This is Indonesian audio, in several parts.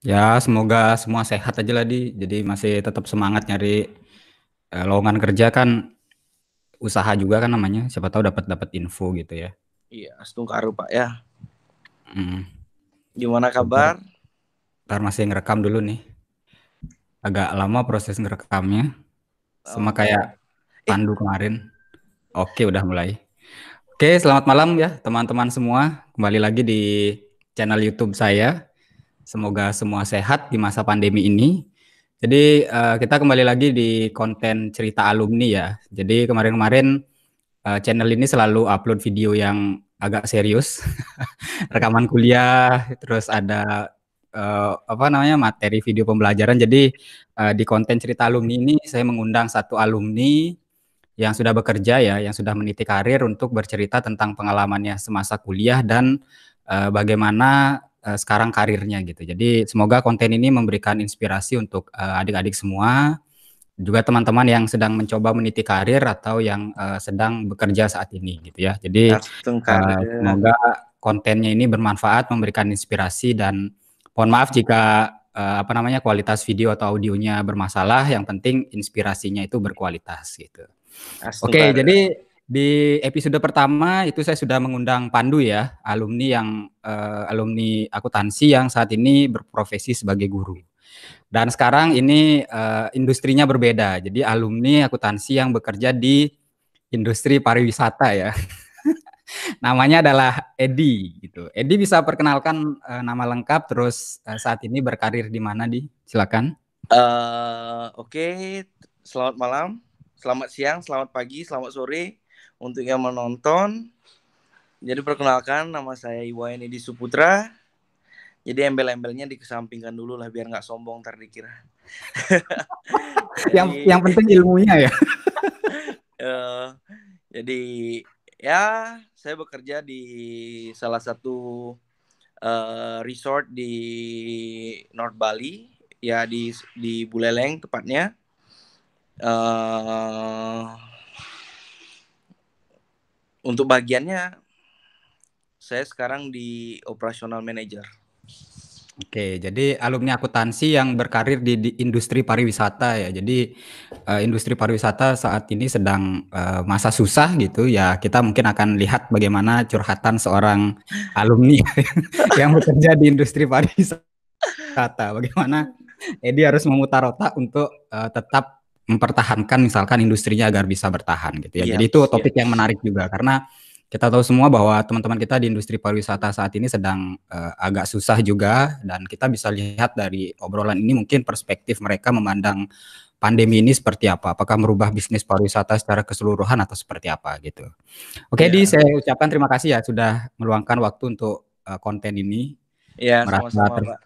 Ya, semoga semua sehat aja lah di. Jadi masih tetap semangat nyari eh, lowongan kerja kan usaha juga kan namanya. Siapa tahu dapat dapat info gitu ya. Iya, astungkaru Pak ya. Hmm. Gimana kabar? Ntar masih ngerekam dulu nih. Agak lama proses ngerekamnya. Sama okay. kayak eh. Pandu eh. kemarin. Oke, udah mulai. Oke, selamat malam ya teman-teman semua. Kembali lagi di channel YouTube saya Semoga semua sehat di masa pandemi ini. Jadi uh, kita kembali lagi di konten cerita alumni ya. Jadi kemarin-kemarin uh, channel ini selalu upload video yang agak serius, rekaman kuliah, terus ada uh, apa namanya materi video pembelajaran. Jadi uh, di konten cerita alumni ini saya mengundang satu alumni yang sudah bekerja ya, yang sudah meniti karir untuk bercerita tentang pengalamannya semasa kuliah dan uh, bagaimana uh, sekarang karirnya gitu. Jadi semoga konten ini memberikan inspirasi untuk eh, adik-adik uh, semua, juga teman-teman yang sedang mencoba meniti karir atau yang uh, sedang bekerja saat ini gitu ya. Jadi uh, semoga kontennya ini bermanfaat, memberikan inspirasi dan mohon maaf jika uh, apa namanya kualitas video atau audionya bermasalah. Yang penting inspirasinya itu berkualitas gitu. Oke, okay, jadi di episode pertama itu saya sudah mengundang Pandu ya, alumni yang uh, alumni akuntansi yang saat ini berprofesi sebagai guru. Dan sekarang ini uh, industrinya berbeda. Jadi alumni akuntansi yang bekerja di industri pariwisata ya. Namanya adalah Edi gitu. Edi bisa perkenalkan uh, nama lengkap terus uh, saat ini berkarir di mana di? Silakan. Uh, oke, okay. selamat malam, selamat siang, selamat pagi, selamat sore untuk yang menonton. Jadi perkenalkan nama saya Iwayan Edi Suputra. Jadi embel-embelnya dikesampingkan dulu lah biar nggak sombong ntar dikira. yang jadi, yang penting ilmunya ya. uh, jadi ya saya bekerja di salah satu uh, resort di North Bali ya di di Buleleng tepatnya. Uh, untuk bagiannya saya sekarang di operasional manager. Oke, jadi alumni akuntansi yang berkarir di, di industri pariwisata ya. Jadi uh, industri pariwisata saat ini sedang uh, masa susah gitu ya. Kita mungkin akan lihat bagaimana curhatan seorang alumni yang bekerja di industri pariwisata. Bagaimana Edi harus memutar otak untuk uh, tetap mempertahankan misalkan industrinya agar bisa bertahan gitu ya. Yes, iya, Jadi itu iya. topik yes. yang menarik juga karena kita tahu semua bahwa teman-teman kita di industri pariwisata saat ini sedang uh, agak susah juga dan kita bisa lihat dari obrolan ini mungkin perspektif mereka memandang pandemi ini seperti apa apakah merubah bisnis pariwisata secara keseluruhan atau seperti apa gitu. Oke, yeah. di iya. saya ucapkan terima kasih ya sudah meluangkan waktu untuk uh, konten ini. Iya, yeah, sama-sama,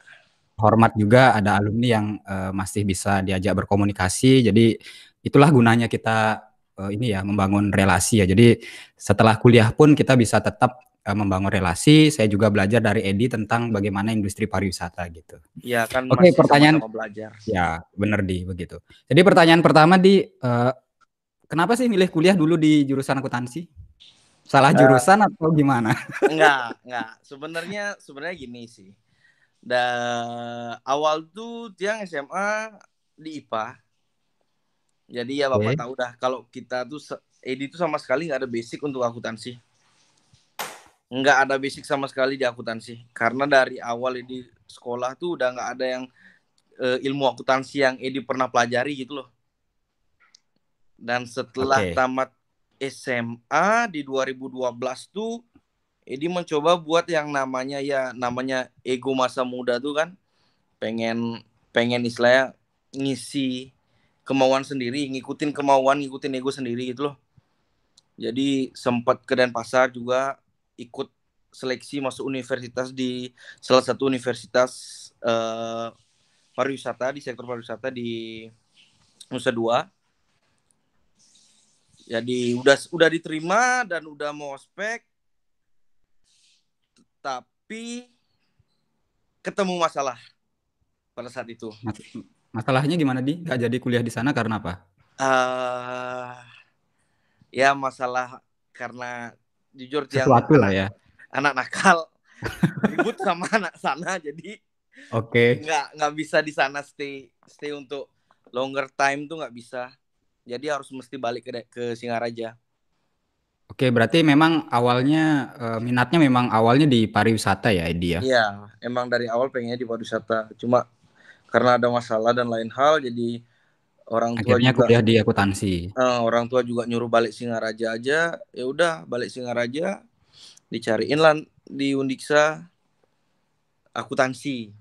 hormat juga ada alumni yang uh, masih bisa diajak berkomunikasi. Jadi itulah gunanya kita uh, ini ya membangun relasi ya. Jadi setelah kuliah pun kita bisa tetap uh, membangun relasi. Saya juga belajar dari Edi tentang bagaimana industri pariwisata gitu. Iya kan. Oke okay, pertanyaan. Sama -sama belajar. Ya benar di begitu. Jadi pertanyaan pertama di uh, kenapa sih milih kuliah dulu di jurusan akuntansi? Salah jurusan uh, atau gimana? Enggak enggak. Sebenarnya sebenarnya gini sih. Dan awal tuh Tiang SMA di IPA. Jadi ya Bapak okay. tahu dah kalau kita tuh Edi tuh sama sekali nggak ada basic untuk akuntansi. Nggak ada basic sama sekali di akuntansi. Karena dari awal Edi sekolah tuh udah nggak ada yang uh, ilmu akuntansi yang Edi pernah pelajari gitu loh. Dan setelah okay. tamat SMA di 2012 tuh Edi mencoba buat yang namanya ya namanya ego masa muda tuh kan pengen pengen istilahnya ngisi kemauan sendiri, ngikutin kemauan, ngikutin ego sendiri gitu loh. Jadi sempat ke dan pasar juga ikut seleksi masuk universitas di salah satu universitas eh, pariwisata di sektor pariwisata di Nusa Dua. Jadi udah udah diterima dan udah mau spek tapi ketemu masalah pada saat itu. Masalahnya gimana di? Gak jadi kuliah di sana karena apa? Uh, ya masalah karena jujur sesuatu lah ya. Anak nakal ribut sama anak sana jadi oke okay. nggak nggak bisa di sana stay stay untuk longer time tuh nggak bisa jadi harus mesti balik ke ke Singaraja Oke, berarti memang awalnya eh, minatnya memang awalnya di pariwisata ya, Edi ya? Iya, emang dari awal pengennya di pariwisata. Cuma karena ada masalah dan lain hal, jadi orang tua akhirnya juga, kuliah di akuntansi. Eh, orang tua juga nyuruh balik Singaraja aja. Ya udah, balik Singaraja, dicariin lah di Undiksa akuntansi.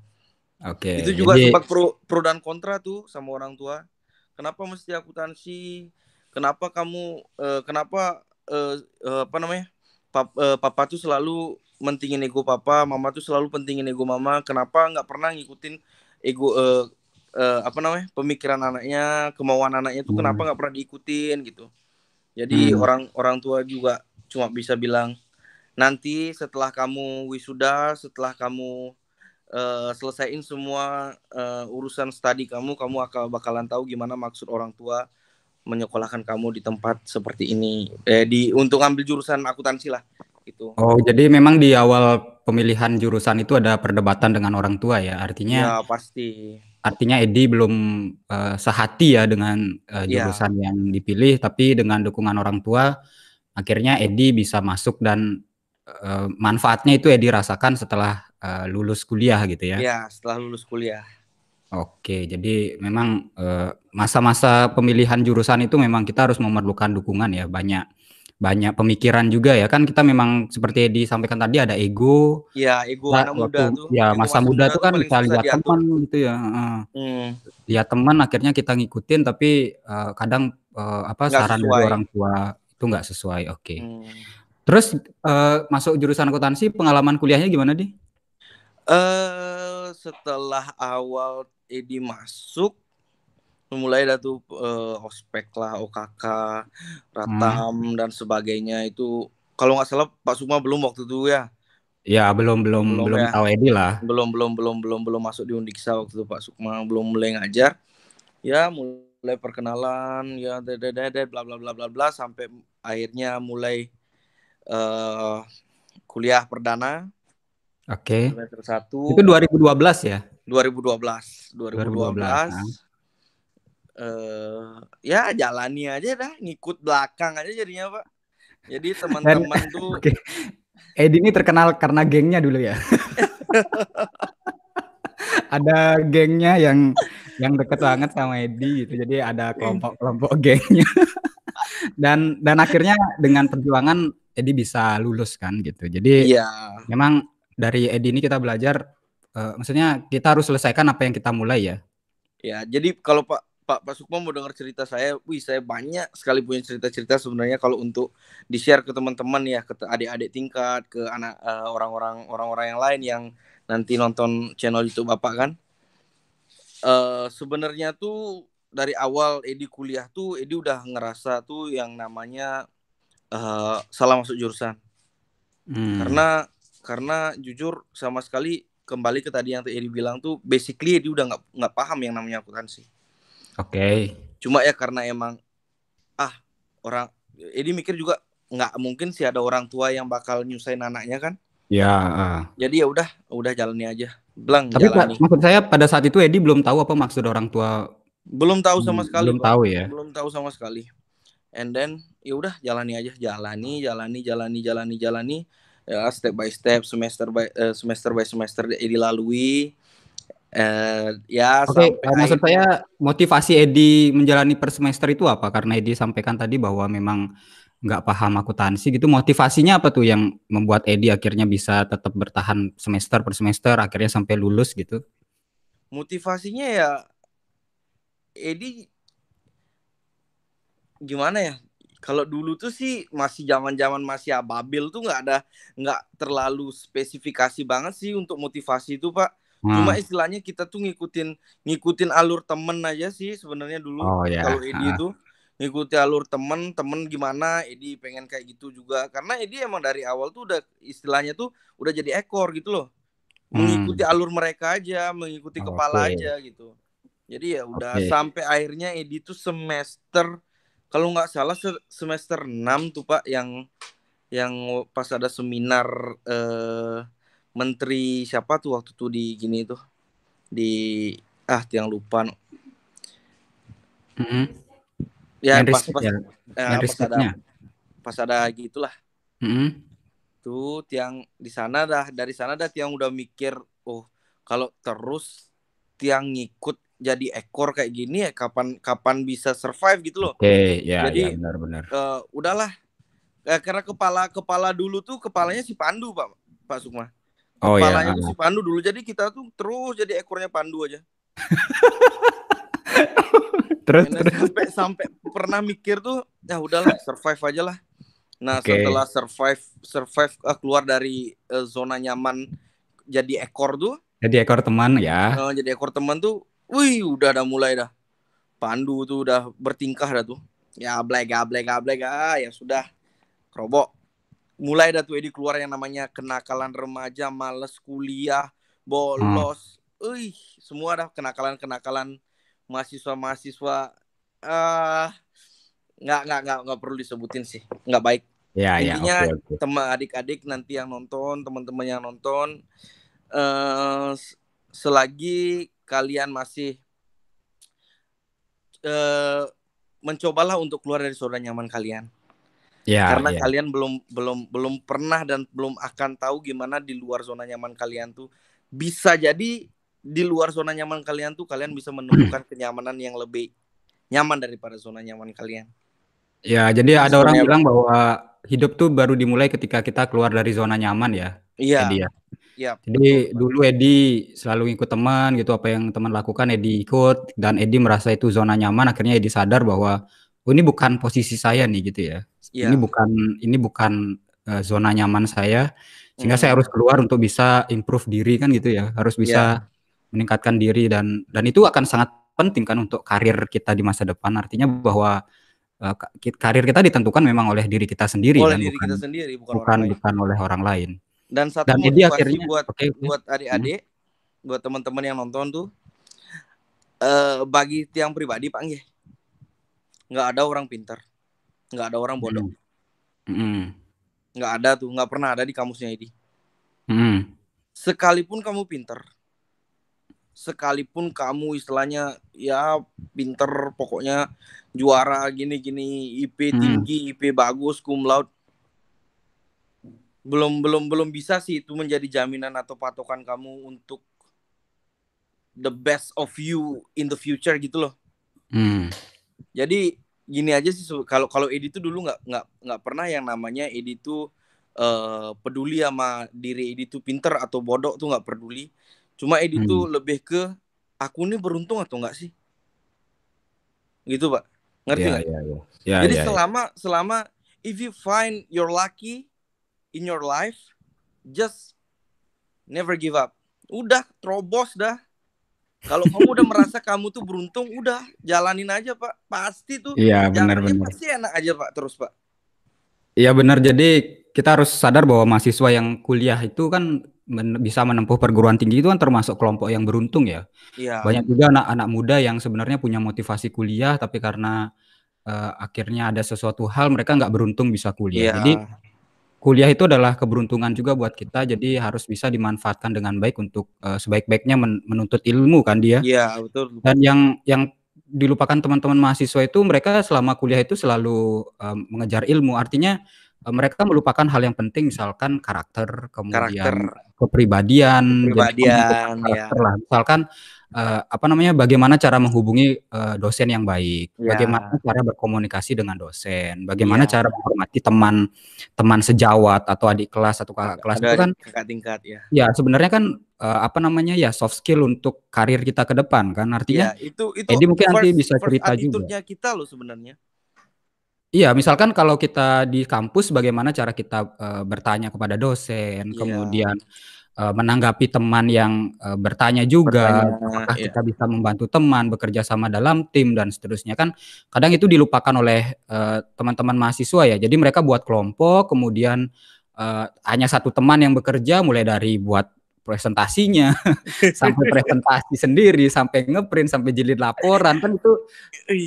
Oke. Itu juga jadi... sempat pro, pro dan kontra tuh sama orang tua. Kenapa mesti akuntansi? Kenapa kamu eh, kenapa uh, uh, apa namanya pap, uh, papa tuh selalu mentingin ego papa mama tuh selalu pentingin ego mama kenapa nggak pernah ngikutin ego uh, uh, apa namanya pemikiran anaknya kemauan anaknya tuh kenapa nggak pernah diikutin gitu jadi hmm. orang orang tua juga cuma bisa bilang nanti setelah kamu wisuda setelah kamu uh, selesaiin semua uh, urusan studi kamu kamu akan bakalan tahu gimana maksud orang tua menyekolahkan kamu di tempat seperti ini eh di untuk ambil jurusan akuntansi lah gitu. Oh, jadi memang di awal pemilihan jurusan itu ada perdebatan dengan orang tua ya. Artinya Ya, pasti. Artinya Edi belum uh, sehati ya dengan uh, jurusan ya. yang dipilih tapi dengan dukungan orang tua akhirnya Edi bisa masuk dan uh, manfaatnya itu Edi rasakan setelah uh, lulus kuliah gitu ya. Ya, setelah lulus kuliah. Oke, jadi memang eh, masa-masa pemilihan jurusan itu memang kita harus memerlukan dukungan ya, banyak banyak pemikiran juga ya, kan kita memang seperti disampaikan tadi ada ego, Iya, ego nah, anak muda tuh, ya ego masa muda muda tuh kan kita lihat teman gitu ya, heeh. Hmm. Lihat teman akhirnya kita ngikutin tapi, uh, kadang, uh, apa, Nggak saran dari orang tua itu nggak sesuai, oke. Hmm. Terus, uh, masuk jurusan akuntansi pengalaman kuliahnya gimana, Di? Uh, setelah awal Edi masuk mulai ada tuh uh, ospek lah OKK Ratam hmm. dan sebagainya itu kalau nggak salah Pak Suma belum waktu itu ya Ya belum belum belum, belum ya. tahu Edi lah. Belum belum belum belum belum masuk di Undiksa waktu itu Pak Sukma belum mulai ngajar. Ya mulai perkenalan ya dedet bla bla bla bla bla sampai akhirnya mulai uh, kuliah perdana Oke. Okay. dua ribu Itu 2012 ya? 2012. 2012. 2012 belas. uh, ya jalani aja dah, ngikut belakang aja jadinya, Pak. Jadi teman-teman tuh okay. Edi ini terkenal karena gengnya dulu ya. ada gengnya yang yang deket banget sama Edi gitu. Jadi ada kelompok-kelompok gengnya. dan dan akhirnya dengan perjuangan Edi bisa lulus kan gitu. Jadi yeah. memang dari Edi ini kita belajar uh, maksudnya kita harus selesaikan apa yang kita mulai ya. Ya, jadi kalau Pak Pak Pak Sukmo mau dengar cerita saya, wih saya banyak sekali punya cerita-cerita sebenarnya kalau untuk di share ke teman-teman ya, ke adik-adik tingkat, ke anak orang eh, orang-orang orang-orang yang lain yang nanti nonton channel YouTube Bapak kan. Uh, sebenarnya tuh dari awal Edi kuliah tuh Edi udah ngerasa tuh yang namanya uh, salah masuk jurusan. Hmm. Karena karena jujur sama sekali kembali ke tadi yang tadi bilang tuh basically dia udah nggak nggak paham yang namanya akuntansi. Oke. Okay. Cuma ya karena emang ah orang Edi mikir juga nggak mungkin sih ada orang tua yang bakal nyusahin anaknya kan. Ya. Uh. Jadi ya udah udah jalani aja. Belang Tapi jalani. maksud saya pada saat itu Edi belum tahu apa maksud orang tua. Belum tahu sama sekali. Belum Pak. tahu ya. Belum tahu sama sekali. And then ya udah jalani aja, jalani, jalani, jalani, jalani, jalani. jalani ya step by step semester by uh, semester by semester dilalui uh, ya okay, eh, maksud saya motivasi Edi menjalani per semester itu apa karena Edi sampaikan tadi bahwa memang nggak paham akuntansi gitu motivasinya apa tuh yang membuat Edi akhirnya bisa tetap bertahan semester per semester akhirnya sampai lulus gitu motivasinya ya Edi gimana ya kalau dulu tuh sih masih zaman-zaman masih ababil tuh nggak ada nggak terlalu spesifikasi banget sih untuk motivasi itu pak hmm. cuma istilahnya kita tuh ngikutin ngikutin alur temen aja sih sebenarnya dulu oh, yeah. kalau Edi itu ngikutin ngikuti alur temen temen gimana Edi pengen kayak gitu juga karena Edi emang dari awal tuh udah istilahnya tuh udah jadi ekor gitu loh hmm. mengikuti alur mereka aja mengikuti oh, kepala okay. aja gitu jadi ya udah okay. sampai akhirnya Edi tuh semester kalau nggak salah semester 6 tuh Pak yang yang pas ada seminar eh, menteri siapa tuh waktu tuh di gini tuh di ah tiang lupa no. mm -hmm. ya yang pas pas, ya. Eh, pas ada pas ada gitulah mm -hmm. tuh tiang di sana dah dari sana dah tiang udah mikir oh kalau terus tiang ngikut jadi ekor kayak gini ya kapan kapan bisa survive gitu loh. Oke, okay, ya, jadi ya, benar benar. Uh, udahlah Uh, karena kepala kepala dulu tuh kepalanya si Pandu Pak Pak Sukma. Oh ya, kepalanya iya. si Pandu dulu jadi kita tuh terus jadi ekornya Pandu aja. terus, terus sampai sampai pernah mikir tuh ya udahlah survive aja lah. Nah, okay. setelah survive survive uh, keluar dari uh, zona nyaman jadi ekor tuh. Jadi ekor teman ya. Uh, jadi ekor teman tuh Wih, udah dah mulai dah. Pandu tuh udah bertingkah dah tuh. Ya ablek, ablek, ah, ablek, ah, ah ya sudah. Kerobok. Mulai dah tuh Edi keluar yang namanya kenakalan remaja, males kuliah, bolos. Hmm. semua dah kenakalan-kenakalan mahasiswa-mahasiswa ah uh, nggak nggak nggak nggak perlu disebutin sih nggak baik ya, ya intinya ya, okay, okay. teman adik-adik nanti yang nonton teman-teman yang nonton uh, selagi kalian masih uh, mencobalah untuk keluar dari zona nyaman kalian. Ya, Karena ya. kalian belum belum belum pernah dan belum akan tahu gimana di luar zona nyaman kalian tuh bisa jadi di luar zona nyaman kalian tuh kalian bisa menemukan kenyamanan yang lebih nyaman daripada zona nyaman kalian. Ya, jadi ada zona orang nyaman. bilang bahwa hidup tuh baru dimulai ketika kita keluar dari zona nyaman ya. Iya. Yep. Jadi dulu Edi selalu ikut teman gitu apa yang teman lakukan Edi ikut dan Edi merasa itu zona nyaman akhirnya Edi sadar bahwa oh, ini bukan posisi saya nih gitu ya. Yeah. Ini bukan ini bukan uh, zona nyaman saya sehingga hmm. saya harus keluar untuk bisa improve diri kan gitu ya. Harus bisa yeah. meningkatkan diri dan dan itu akan sangat penting kan untuk karir kita di masa depan. Artinya bahwa uh, karir kita ditentukan memang oleh diri kita sendiri oleh kan diri bukan kita sendiri bukan bukan, bukan oleh orang lain. Dan satu dan motivasi buat okay. buat adik-adik, hmm. buat teman-teman yang nonton tuh uh, bagi tiang pribadi Pak Nggih. Nggak ada orang pintar. Nggak ada orang bodoh. Hmm. hmm. Nggak ada tuh, nggak pernah ada di kamusnya ini. Hmm. Sekalipun kamu pintar, sekalipun kamu istilahnya ya pinter pokoknya juara gini-gini IP hmm. tinggi hmm. IP bagus cum laude belum belum belum bisa sih itu menjadi jaminan atau patokan kamu untuk the best of you in the future gitu loh. Hmm. Jadi gini aja sih kalau kalau Edi tuh dulu nggak nggak nggak pernah yang namanya Edi tuh uh, peduli sama diri Edi tuh pinter atau bodoh tuh nggak peduli. Cuma Edi hmm. tuh lebih ke aku ini beruntung atau enggak sih? Gitu pak, ngerti ya, nggak? Yeah, yeah, yeah. yeah, Jadi yeah, ya. selama yeah. selama if you find you're lucky in your life just never give up udah terobos dah kalau kamu udah merasa kamu tuh beruntung udah jalanin aja pak pasti tuh iya benar benar pasti enak aja pak terus pak Iya benar. Jadi kita harus sadar bahwa mahasiswa yang kuliah itu kan men bisa menempuh perguruan tinggi itu kan termasuk kelompok yang beruntung ya. Iya. Banyak juga anak-anak muda yang sebenarnya punya motivasi kuliah tapi karena uh, akhirnya ada sesuatu hal mereka nggak beruntung bisa kuliah. Iya. Jadi kuliah itu adalah keberuntungan juga buat kita jadi harus bisa dimanfaatkan dengan baik untuk uh, sebaik-baiknya men menuntut ilmu kan dia iya betul dan yang yang dilupakan teman-teman mahasiswa itu mereka selama kuliah itu selalu um, mengejar ilmu artinya uh, mereka melupakan hal yang penting misalkan karakter kemudian karakter. kepribadian kepribadian ya. lah misalkan uh, apa namanya bagaimana cara menghubungi uh, dosen yang baik, yeah. bagaimana cara berkomunikasi dengan dosen, bagaimana yeah. cara menghormati teman teman sejawat atau adik kelas atau kakak kelas Ada itu kan kakak tingkat ya. Ya sebenarnya kan uh, apa namanya ya soft skill untuk karir kita ke depan kan artinya. Yeah, itu itu. Jadi mungkin first, nanti bisa cerita juga. kita loh sebenarnya. Iya, misalkan kalau kita di kampus, bagaimana cara kita uh, bertanya kepada dosen, yeah. kemudian Eh, menanggapi teman yang uh, bertanya juga, bertanya, apakah iya. kita bisa membantu teman bekerja sama dalam tim dan seterusnya kan kadang itu dilupakan oleh eh, teman-teman uh, mahasiswa ya. Jadi mereka buat kelompok, kemudian uh, hanya satu teman yang bekerja mulai dari buat presentasinya sampai presentasi sendiri sampai ngeprint sampai jilid laporan kan itu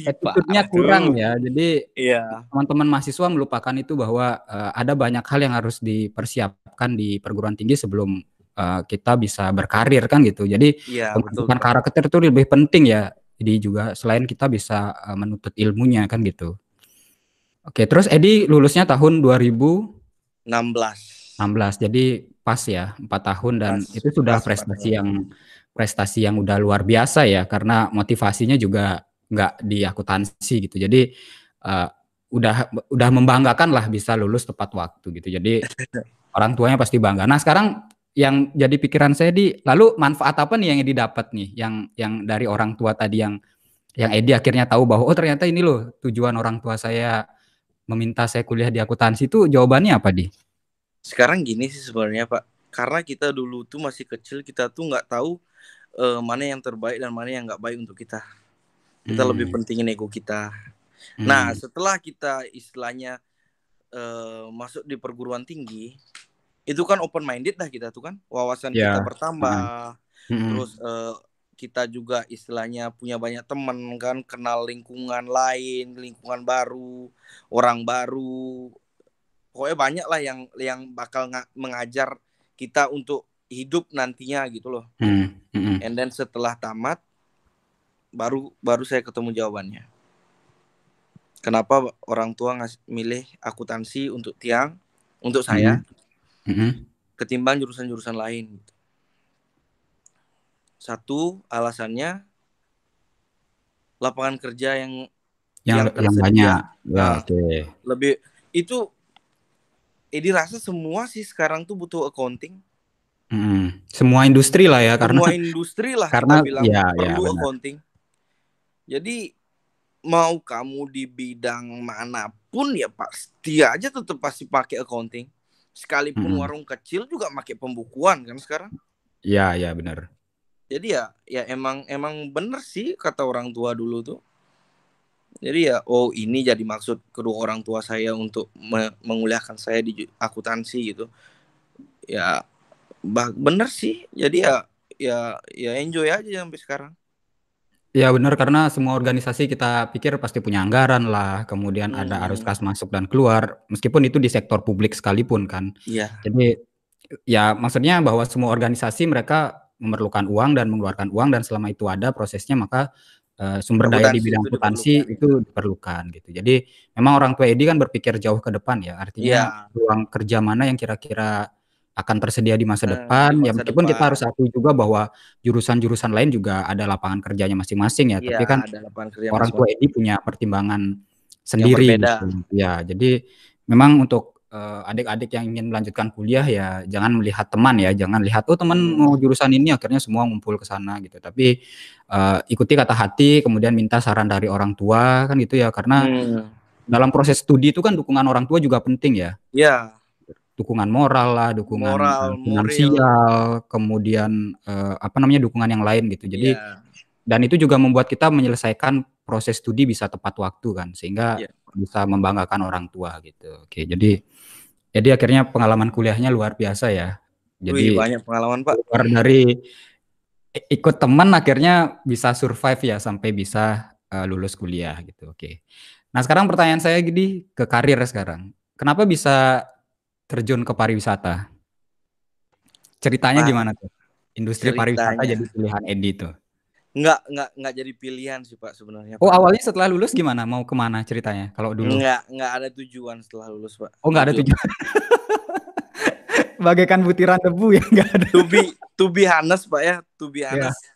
attitude kurang ya jadi teman iya. teman-teman mahasiswa melupakan itu bahwa uh, ada banyak hal yang harus dipersiapkan di perguruan tinggi sebelum uh, kita bisa berkarir kan gitu. Jadi ya, pembentukan karakter itu lebih penting ya. Jadi juga selain kita bisa uh, menuntut ilmunya kan gitu. Oke, terus Edi lulusnya tahun 2016. 16. Jadi pas ya, 4 tahun dan pas, itu sudah pas, prestasi pas, yang prestasi yang udah luar biasa ya karena motivasinya juga nggak di akuntansi gitu. Jadi uh, udah udah membanggakan lah bisa lulus tepat waktu gitu. Jadi orang tuanya pasti bangga. Nah sekarang yang jadi pikiran saya di lalu manfaat apa nih yang edi dapat nih yang yang dari orang tua tadi yang yang Edi akhirnya tahu bahwa oh ternyata ini loh tujuan orang tua saya meminta saya kuliah di akuntansi itu jawabannya apa di? Sekarang gini sih sebenarnya Pak, karena kita dulu tuh masih kecil kita tuh nggak tahu uh, mana yang terbaik dan mana yang nggak baik untuk kita. Kita hmm. lebih pentingin ego kita. Nah, hmm. Nah setelah kita istilahnya uh, masuk di perguruan tinggi itu kan open minded lah kita tuh kan wawasan yeah. kita bertambah mm -hmm. terus uh, kita juga istilahnya punya banyak teman kan kenal lingkungan lain lingkungan baru orang baru pokoknya banyak lah yang yang bakal mengajar kita untuk hidup nantinya gitu loh mm -hmm. and then setelah tamat baru baru saya ketemu jawabannya kenapa orang tua ngasih milih akuntansi untuk tiang untuk saya mm -hmm mm-hmm. ketimbang jurusan-jurusan lain. Satu alasannya lapangan kerja yang yang, yang, yang banyak, ya, nah, Okay. Lebih itu, eh, ini rasa semua sih sekarang tuh butuh accounting. Mm, semua industri lah ya semua karena semua industri lah karena bilang ya, ya perlu ya, accounting. Jadi mau kamu di bidang manapun ya pasti aja tetap pasti pakai accounting sekalipun hmm. warung kecil juga pakai pembukuan kan sekarang ya ya benar jadi ya ya emang emang bener sih kata orang tua dulu tuh jadi ya oh ini jadi maksud kedua orang tua saya untuk me menguliahkan saya di akuntansi gitu ya bah bener sih jadi ya ya ya enjoy aja sampai sekarang Ya benar karena semua organisasi kita pikir pasti punya anggaran lah, kemudian ada hmm. arus kas masuk dan keluar, meskipun itu di sektor publik sekalipun kan. Iya. Jadi, ya maksudnya bahwa semua organisasi mereka memerlukan uang dan mengeluarkan uang dan selama itu ada prosesnya maka, uh, sumber daya di bidang bidang itu itu diperlukan gitu. Jadi memang orang tua ID kan berpikir jauh ke depan ya, artinya ya. ruang kerja mana yang kira-kira akan tersedia di masa nah, depan. ya meskipun kita harus akui juga bahwa jurusan-jurusan lain juga ada lapangan kerjanya masing-masing ya. ya tapi kan orang tua ini punya pertimbangan sendiri. Ya, jadi memang untuk eh, adik-adik yang ingin melanjutkan kuliah ya jangan melihat teman ya, jangan lihat oh teman iya. mau jurusan ini akhirnya semua ngumpul ke sana gitu. Tapi uh, ikuti kata hati, kemudian minta saran dari orang tua kan gitu ya karena hmm. dalam proses studi itu kan dukungan orang tua juga penting ya. Iya dukungan moral lah, dukungan moral, finansial, moral. kemudian uh, apa namanya dukungan yang lain gitu. Jadi yeah. dan itu juga membuat kita menyelesaikan proses studi bisa tepat waktu kan, sehingga yeah. bisa membanggakan orang tua gitu. Oke, jadi jadi akhirnya pengalaman kuliahnya luar biasa ya. Jadi Wih, banyak pengalaman pak. Luar dari ikut teman akhirnya bisa survive ya sampai bisa uh, lulus kuliah gitu. Oke. Nah sekarang pertanyaan saya gini ke karir sekarang. Kenapa bisa terjun ke pariwisata. Ceritanya nah, gimana tuh? Industri ceritanya. pariwisata jadi pilihan Edi tuh. Enggak, enggak, enggak jadi pilihan sih Pak sebenarnya. Oh, awalnya setelah lulus gimana? Mau kemana ceritanya? Kalau dulu? Enggak, enggak ada tujuan setelah lulus Pak. Oh, enggak ada tujuan. Bagaikan butiran debu ya enggak ada. To be, to be honest, Pak ya, to be ya. honest. Yeah.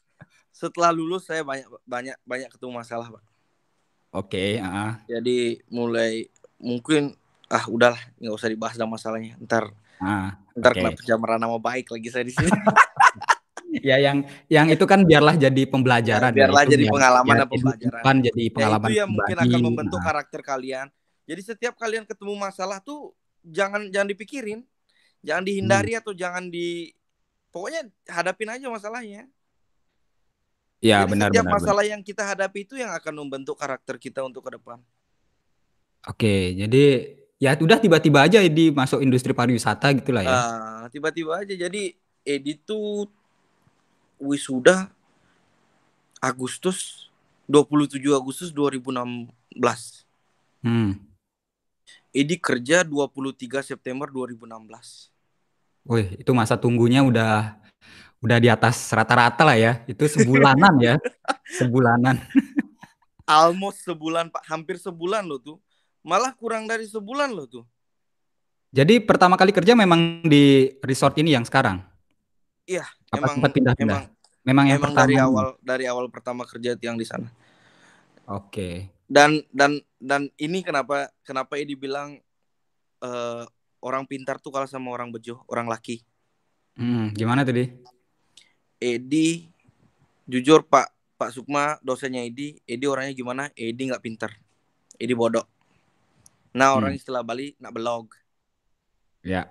Setelah lulus saya banyak banyak banyak ketemu masalah Pak. Oke, okay, uh. Jadi mulai mungkin ah udahlah nggak usah dibahas dalam masalahnya ntar ah, ntar okay. kenapa pencemaran nama baik lagi saya di sini ya yang yang itu kan biarlah jadi pembelajaran ya, biarlah jadi pengalaman biar, dan pembelajaran jadi nah, pengalaman ya, itu yang mungkin akan membentuk nah. karakter kalian jadi setiap kalian ketemu masalah tuh jangan jangan dipikirin jangan dihindari hmm. atau jangan di pokoknya hadapin aja masalahnya ya jadi benar setiap benar, masalah benar. yang kita hadapi itu yang akan membentuk karakter kita untuk ke depan oke jadi ya udah tiba-tiba aja di masuk industri pariwisata gitulah ya. tiba ah, tiba-tiba aja jadi Edi tuh wisuda Agustus 27 Agustus 2016. Hmm. Edi kerja 23 September 2016. Wih, itu masa tunggunya udah udah di atas rata-rata lah ya. Itu sebulanan ya. Sebulanan. Almost sebulan Pak, hampir sebulan loh tuh. Malah kurang dari sebulan loh tuh. Jadi pertama kali kerja memang di resort ini yang sekarang? Iya. Apa emang, sempat pindah-pindah? Emang, memang yang emang dari awal dari awal pertama kerja yang di sana. Oke. Okay. Dan dan dan ini kenapa kenapa ini bilang uh, orang pintar tuh kalau sama orang bejo, orang laki. Hmm, gimana tadi? Edi, jujur Pak Pak Sukma dosennya Edi, Edi orangnya gimana? Edi nggak pintar, Edi bodoh. Nah orang hmm. setelah istilah Bali nak belog. Ya.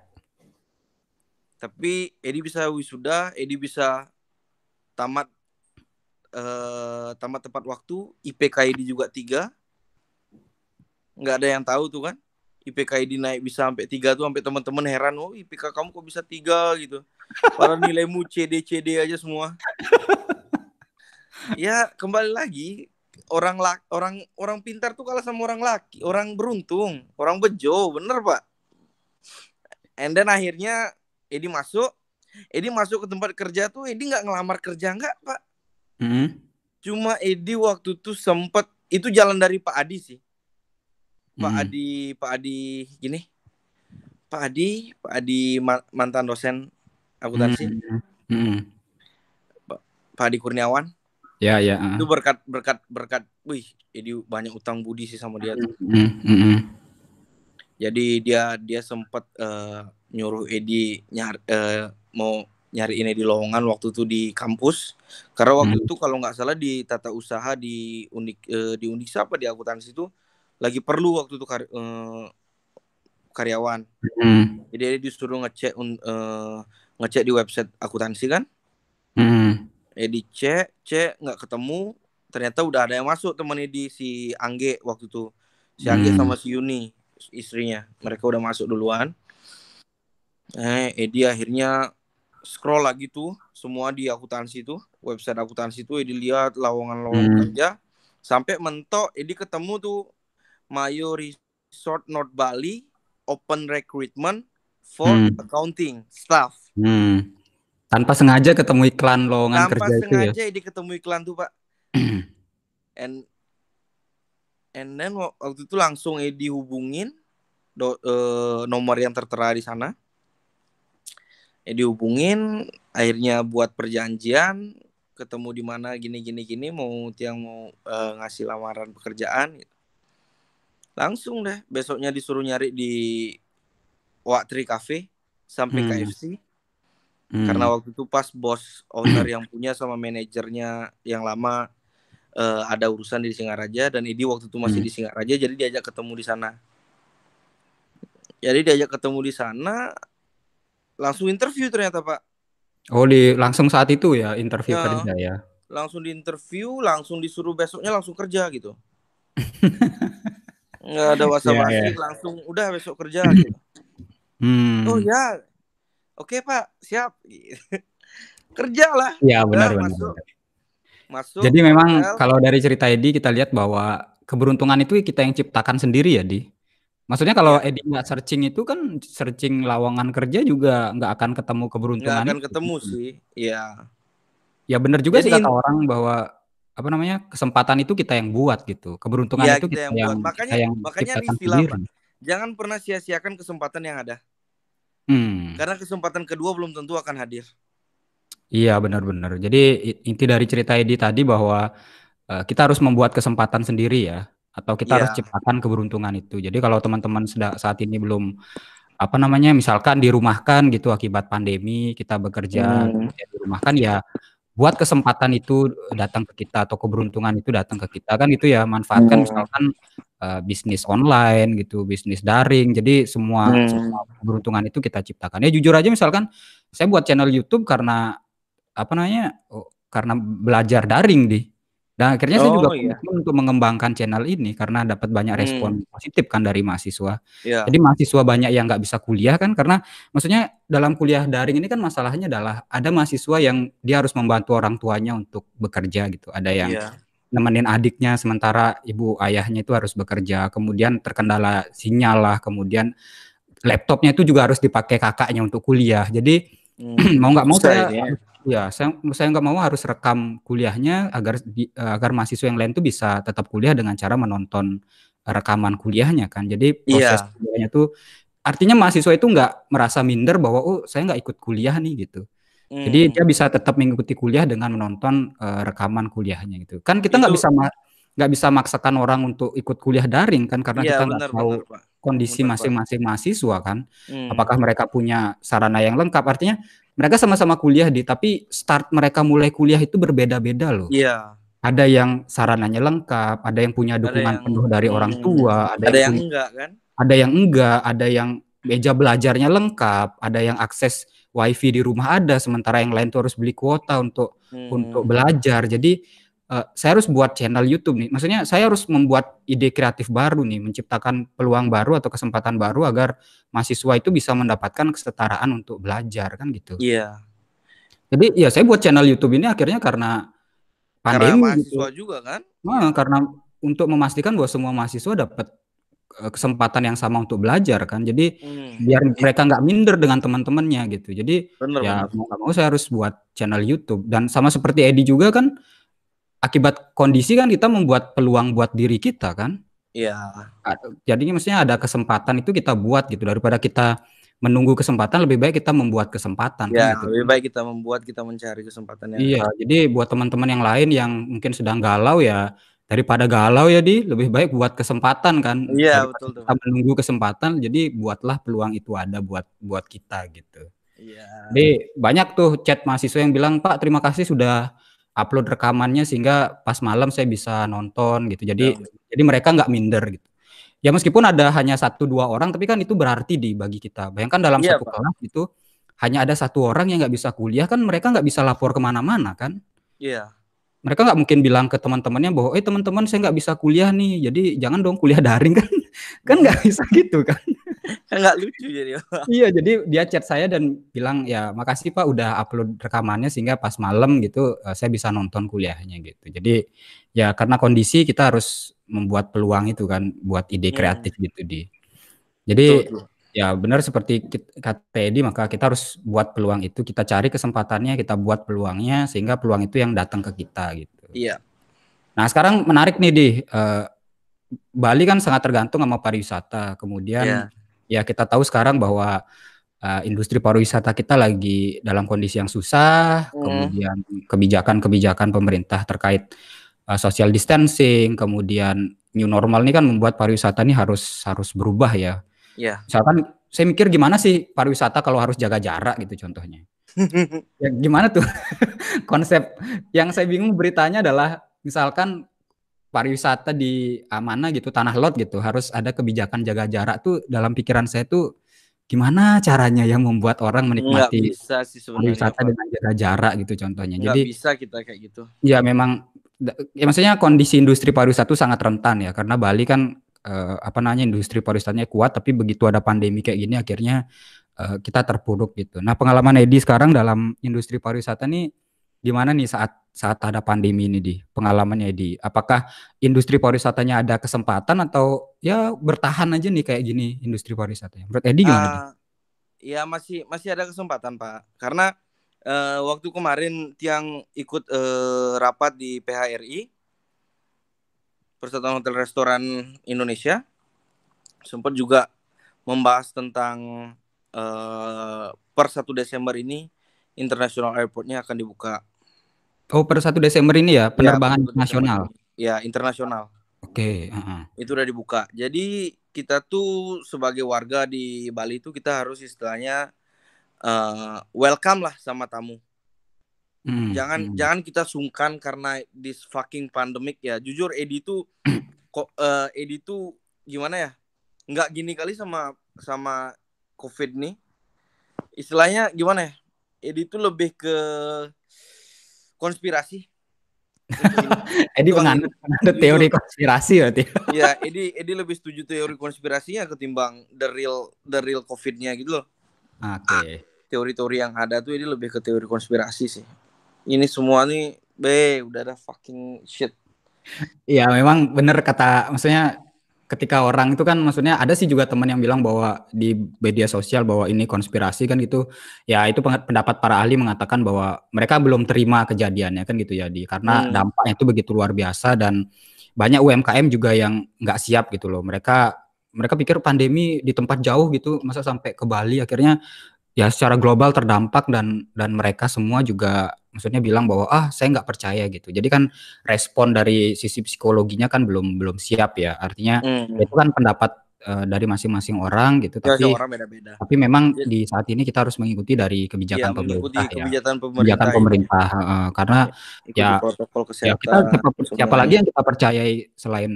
Tapi Edi bisa wisuda, Edi bisa tamat uh, tamat tepat waktu, IPK Edi juga tiga. Nggak ada yang tahu tuh kan. IPK Edi naik bisa sampai tiga tuh sampai teman-teman heran oh IPK kamu kok bisa tiga gitu padahal nilaimu CD CD aja semua ya kembali lagi orang laki, orang orang pintar tuh kalah sama orang laki, orang beruntung, orang bejo, bener pak. And then akhirnya Edi masuk, Edi masuk ke tempat kerja tuh Edi nggak ngelamar kerja nggak pak? hmm Cuma Edi waktu tuh sempet itu jalan dari Pak Adi sih. Pak hmm Adi, Pak Adi gini, Pak Adi, Pak Adi mantan dosen akuntansi. Mm-hmm. hmm Pak Adi Kurniawan. Ya ya. Itu berkat berkat berkat. Wih, jadi banyak utang budi sih sama dia tuh. Mm, -hmm. Jadi dia dia sempat uh, eh, nyuruh Edi nyar uh, mau nyariin di lowongan waktu itu di kampus. Karena waktu mm. itu kalau nggak salah di tata usaha di unik uh, di unik siapa di akuntansi itu lagi perlu waktu itu kar uh, karyawan. Mm. Jadi dia disuruh ngecek uh, ngecek di website akuntansi kan. Mm Edi eh, C C nggak ketemu ternyata udah ada yang masuk temen Edi si Angge waktu itu si Angge hmm. sama si Yuni istrinya mereka udah masuk duluan eh Edi eh, akhirnya scroll lagi tuh semua di akuntansi tuh website akuntansi tuh eh, Edi lihat lawangan lowongan hmm. kerja sampai mentok Edi ketemu tuh Mayo Resort North Bali open recruitment for hmm. accounting staff. Hmm. Tanpa sengaja ketemu iklan lowongan Tanpa kerja itu ya. Tanpa sengaja ketemu iklan tuh, Pak. and and then waktu itu langsung Edi ya hubungin do, uh, nomor yang tertera di sana. Edi ya hubungin, akhirnya buat perjanjian, ketemu di mana gini gini gini mau tiang mau uh, ngasih lamaran pekerjaan gitu. Langsung deh besoknya disuruh nyari di Wak Tri Cafe sampai hmm. KFC hmm. karena waktu itu pas bos owner yang punya sama manajernya yang lama uh, ada urusan di Singaraja dan Edi waktu itu masih hmm. di Singaraja jadi diajak ketemu di sana jadi diajak ketemu di sana langsung interview ternyata pak oh di langsung saat itu ya interview ya, kerja ya langsung di interview langsung disuruh besoknya langsung kerja gitu nggak ada wasa yeah, yeah. langsung udah besok kerja gitu. Hmm. Oh ya, Oke Pak, siap. kerja lah Iya benar nah, benar. Masuk. masuk. Jadi memang hotel. kalau dari cerita Edi kita lihat bahwa keberuntungan itu kita yang ciptakan sendiri ya di. Maksudnya kalau ya. Edi nggak searching itu kan searching lawangan kerja juga nggak akan ketemu keberuntungan. gak akan itu. sih, iya. Ya, ya benar juga Jadi, sih kata orang bahwa apa namanya kesempatan itu kita yang buat gitu keberuntungan ya, itu kita, kita yang, yang buat makanya kita yang makanya film jangan pernah sia-siakan kesempatan yang ada Hmm. Karena kesempatan kedua belum tentu akan hadir. Iya benar-benar. Jadi inti dari cerita Edi tadi bahwa uh, kita harus membuat kesempatan sendiri ya, atau kita yeah. harus iya. ciptakan keberuntungan itu. Jadi kalau teman-teman saat ini belum apa namanya, misalkan dirumahkan gitu akibat pandemi, kita bekerja hmm. dirumahkan ya buat kesempatan itu eh, datang ke kita atau keberuntungan itu datang ke kita kan itu ya manfaatkan hmm. misalkan uh, bisnis online gitu bisnis daring jadi semua, hmm. semua keberuntungan itu kita ciptakan ya jujur aja misalkan saya buat channel YouTube karena apa namanya oh, karena belajar daring di dan akhirnya saya juga oh, iya. untuk mengembangkan channel ini karena dapat banyak hmm. respon hmm. positif kan dari mahasiswa. Yeah. Jadi mahasiswa banyak yang nggak bisa kuliah kan karena maksudnya dalam kuliah daring ini kan masalahnya adalah ada mahasiswa yang dia harus membantu orang tuanya untuk bekerja gitu. Ada yang yeah. nemenin adiknya sementara ibu ayahnya itu harus bekerja. Kemudian terkendala sinyal lah. Kemudian laptopnya itu juga harus dipakai kakaknya untuk kuliah. Jadi Hmm. mau nggak mau Bisa, saya ya. Iya, saya saya nggak mau harus rekam kuliahnya agar agar mahasiswa yang lain tuh bisa tetap kuliah dengan cara menonton rekaman kuliahnya kan jadi iya. proses yeah. kuliahnya tuh artinya mahasiswa itu nggak merasa minder bahwa oh saya nggak ikut kuliah nih gitu Mm. jadi hmm. dia bisa tetap mengikuti kuliah dengan menonton uh, rekaman kuliahnya gitu kan kita nggak bisa nggak bisa maksakan orang untuk ikut kuliah daring kan karena yeah, kita nggak tahu bener, kondisi masing-masing mahasiswa kan. Hmm. Apakah mereka punya sarana yang lengkap? Artinya mereka sama-sama kuliah di, tapi start mereka mulai kuliah itu berbeda-beda loh. Iya. Ada yang sarananya lengkap, ada yang punya dukungan yang, penuh dari hmm, orang tua, ada, ada yang, yang enggak kan? Ada yang enggak, ada yang meja belajarnya lengkap, ada yang akses wifi di rumah ada, sementara yang lain tuh harus beli kuota untuk hmm. untuk belajar. Jadi uh, saya harus buat channel YouTube nih. Maksudnya saya harus membuat ide kreatif baru nih, menciptakan peluang baru atau kesempatan baru agar mahasiswa itu bisa mendapatkan kesetaraan untuk belajar kan gitu. Iya. Yeah. Jadi ya saya buat channel YouTube ini akhirnya karena pandemi karena gitu. mahasiswa gitu. juga kan? Nah, iya. karena untuk memastikan bahwa semua mahasiswa dapat eh, kesempatan yang sama untuk belajar kan jadi hmm. biar mereka nggak minder dengan teman-temannya gitu jadi bener, ya bener. mau nggak mau saya harus buat channel YouTube dan sama seperti Edi juga kan akibat kondisi kan kita membuat peluang buat diri kita kan. Iya. Jadi maksudnya ada kesempatan itu kita buat gitu daripada kita menunggu kesempatan lebih baik kita membuat kesempatan. Ya, kan, iya, gitu. lebih baik kita membuat kita mencari kesempatan yang. Iya, ada. jadi buat teman-teman yang lain yang mungkin sedang galau ya daripada galau ya di lebih baik buat kesempatan kan. Iya betul. Kita teman. menunggu kesempatan jadi buatlah peluang itu ada buat buat kita gitu. Iya. Jadi banyak tuh chat mahasiswa yang bilang Pak terima kasih sudah upload rekamannya sehingga pas malam saya bisa nonton gitu. Jadi ya. jadi mereka nggak minder gitu. Ya meskipun ada hanya satu dua orang, tapi kan itu berarti di bagi kita. Bayangkan dalam ya, satu Pak. kelas itu hanya ada satu orang yang nggak bisa kuliah kan mereka nggak bisa lapor kemana-mana kan? Iya. Mereka nggak mungkin bilang ke teman-temannya bahwa, eh teman-teman saya nggak bisa kuliah nih, jadi jangan dong kuliah daring kan? kan nggak iya. bisa gitu kan? Enggak lucu jadi iya jadi dia chat saya dan bilang ya makasih pak udah upload rekamannya sehingga pas malam gitu eh, saya bisa nonton kuliahnya gitu jadi ya karena kondisi kita harus membuat peluang itu kan buat ide iya. kreatif hmm. gitu di jadi betul. ya benar seperti kata Edi maka kita harus buat peluang itu kita cari kesempatannya kita buat peluangnya sehingga peluang itu yang datang ke kita gitu iya nah sekarang menarik nih di uh, Bali kan sangat tergantung sama pariwisata. Kemudian iya ya kita tahu sekarang bahwa uh, industri pariwisata kita lagi dalam kondisi yang susah, hmm. kemudian kebijakan-kebijakan pemerintah terkait uh, social distancing, kemudian new normal ini kan membuat pariwisata ini harus harus berubah ya. Yeah. Misalkan saya mikir gimana sih pariwisata kalau harus jaga jarak gitu contohnya. ya gimana tuh konsep yang saya bingung beritanya adalah misalkan pariwisata di uh, mana gitu tanah lot gitu harus ada kebijakan jaga jarak tuh dalam pikiran saya tuh gimana caranya yang membuat orang menikmati bisa sih pariwisata dengan jaga jarak gitu contohnya nggak jadi bisa kita kayak gitu ya memang ya maksudnya kondisi industri pariwisata tuh sangat rentan ya karena Bali kan uh, apa namanya industri pariwisatanya kuat tapi begitu ada pandemi kayak gini akhirnya uh, kita terpuruk gitu nah pengalaman Edi sekarang dalam industri pariwisata nih gimana nih saat saat ada pandemi ini di pengalamannya di apakah industri pariwisatanya ada kesempatan atau ya bertahan aja nih kayak gini industri pariwisatanya menurut Edi gimana? Uh, ya masih masih ada kesempatan pak karena uh, waktu kemarin tiang ikut uh, rapat di PHRI Persatuan Hotel Restoran Indonesia sempat juga membahas tentang uh, per 1 Desember ini International Airportnya akan dibuka Oh, per 1 Desember ini ya iya, penerbangan ya, nasional. Ya, internasional. Oke, okay. uh-huh. Itu udah dibuka. Jadi kita tuh sebagai warga di Bali itu kita harus istilahnya uh, welcome lah sama tamu. Hmm, jangan hmm. jangan kita sungkan karena this fucking pandemic ya. Jujur Edi tuh kok uh, eh, Edi tuh gimana ya? Nggak gini kali sama sama COVID nih. Istilahnya gimana ya? Edi tuh lebih ke konspirasi Edi penganut teori konspirasi berarti. Iya, Edi Edi lebih setuju teori konspirasinya ketimbang the real the real COVID-nya gitu loh. Oke. Okay. Ah, teori-teori yang ada tuh Edi lebih ke teori konspirasi sih. Ini semua nih, be udah ada fucking shit. Iya, memang bener kata maksudnya ketika orang itu kan maksudnya ada sih juga teman yang bilang bahwa di media sosial bahwa ini konspirasi kan gitu ya itu pendapat para ahli mengatakan bahwa mereka belum terima kejadiannya kan gitu ya di karena hmm. dampaknya itu begitu luar biasa dan banyak UMKM juga yang nggak siap gitu loh mereka mereka pikir pandemi di tempat jauh gitu masa sampai ke Bali akhirnya ya secara global terdampak dan dan mereka semua juga maksudnya bilang bahwa ah saya nggak percaya gitu. Jadi kan respon dari sisi psikologinya kan belum belum siap ya. Artinya hmm. itu kan pendapat uh, dari masing-masing orang gitu. Ya, tapi orang beda-beda. Tapi memang ya. di saat ini kita harus mengikuti dari kebijakan ya, pemerintah ya. Kebijakan pemerintah, kebijakan pemerintah ya. uh, karena iya, ya protokol Ya kita siapa, siapa lagi yang kita percayai selain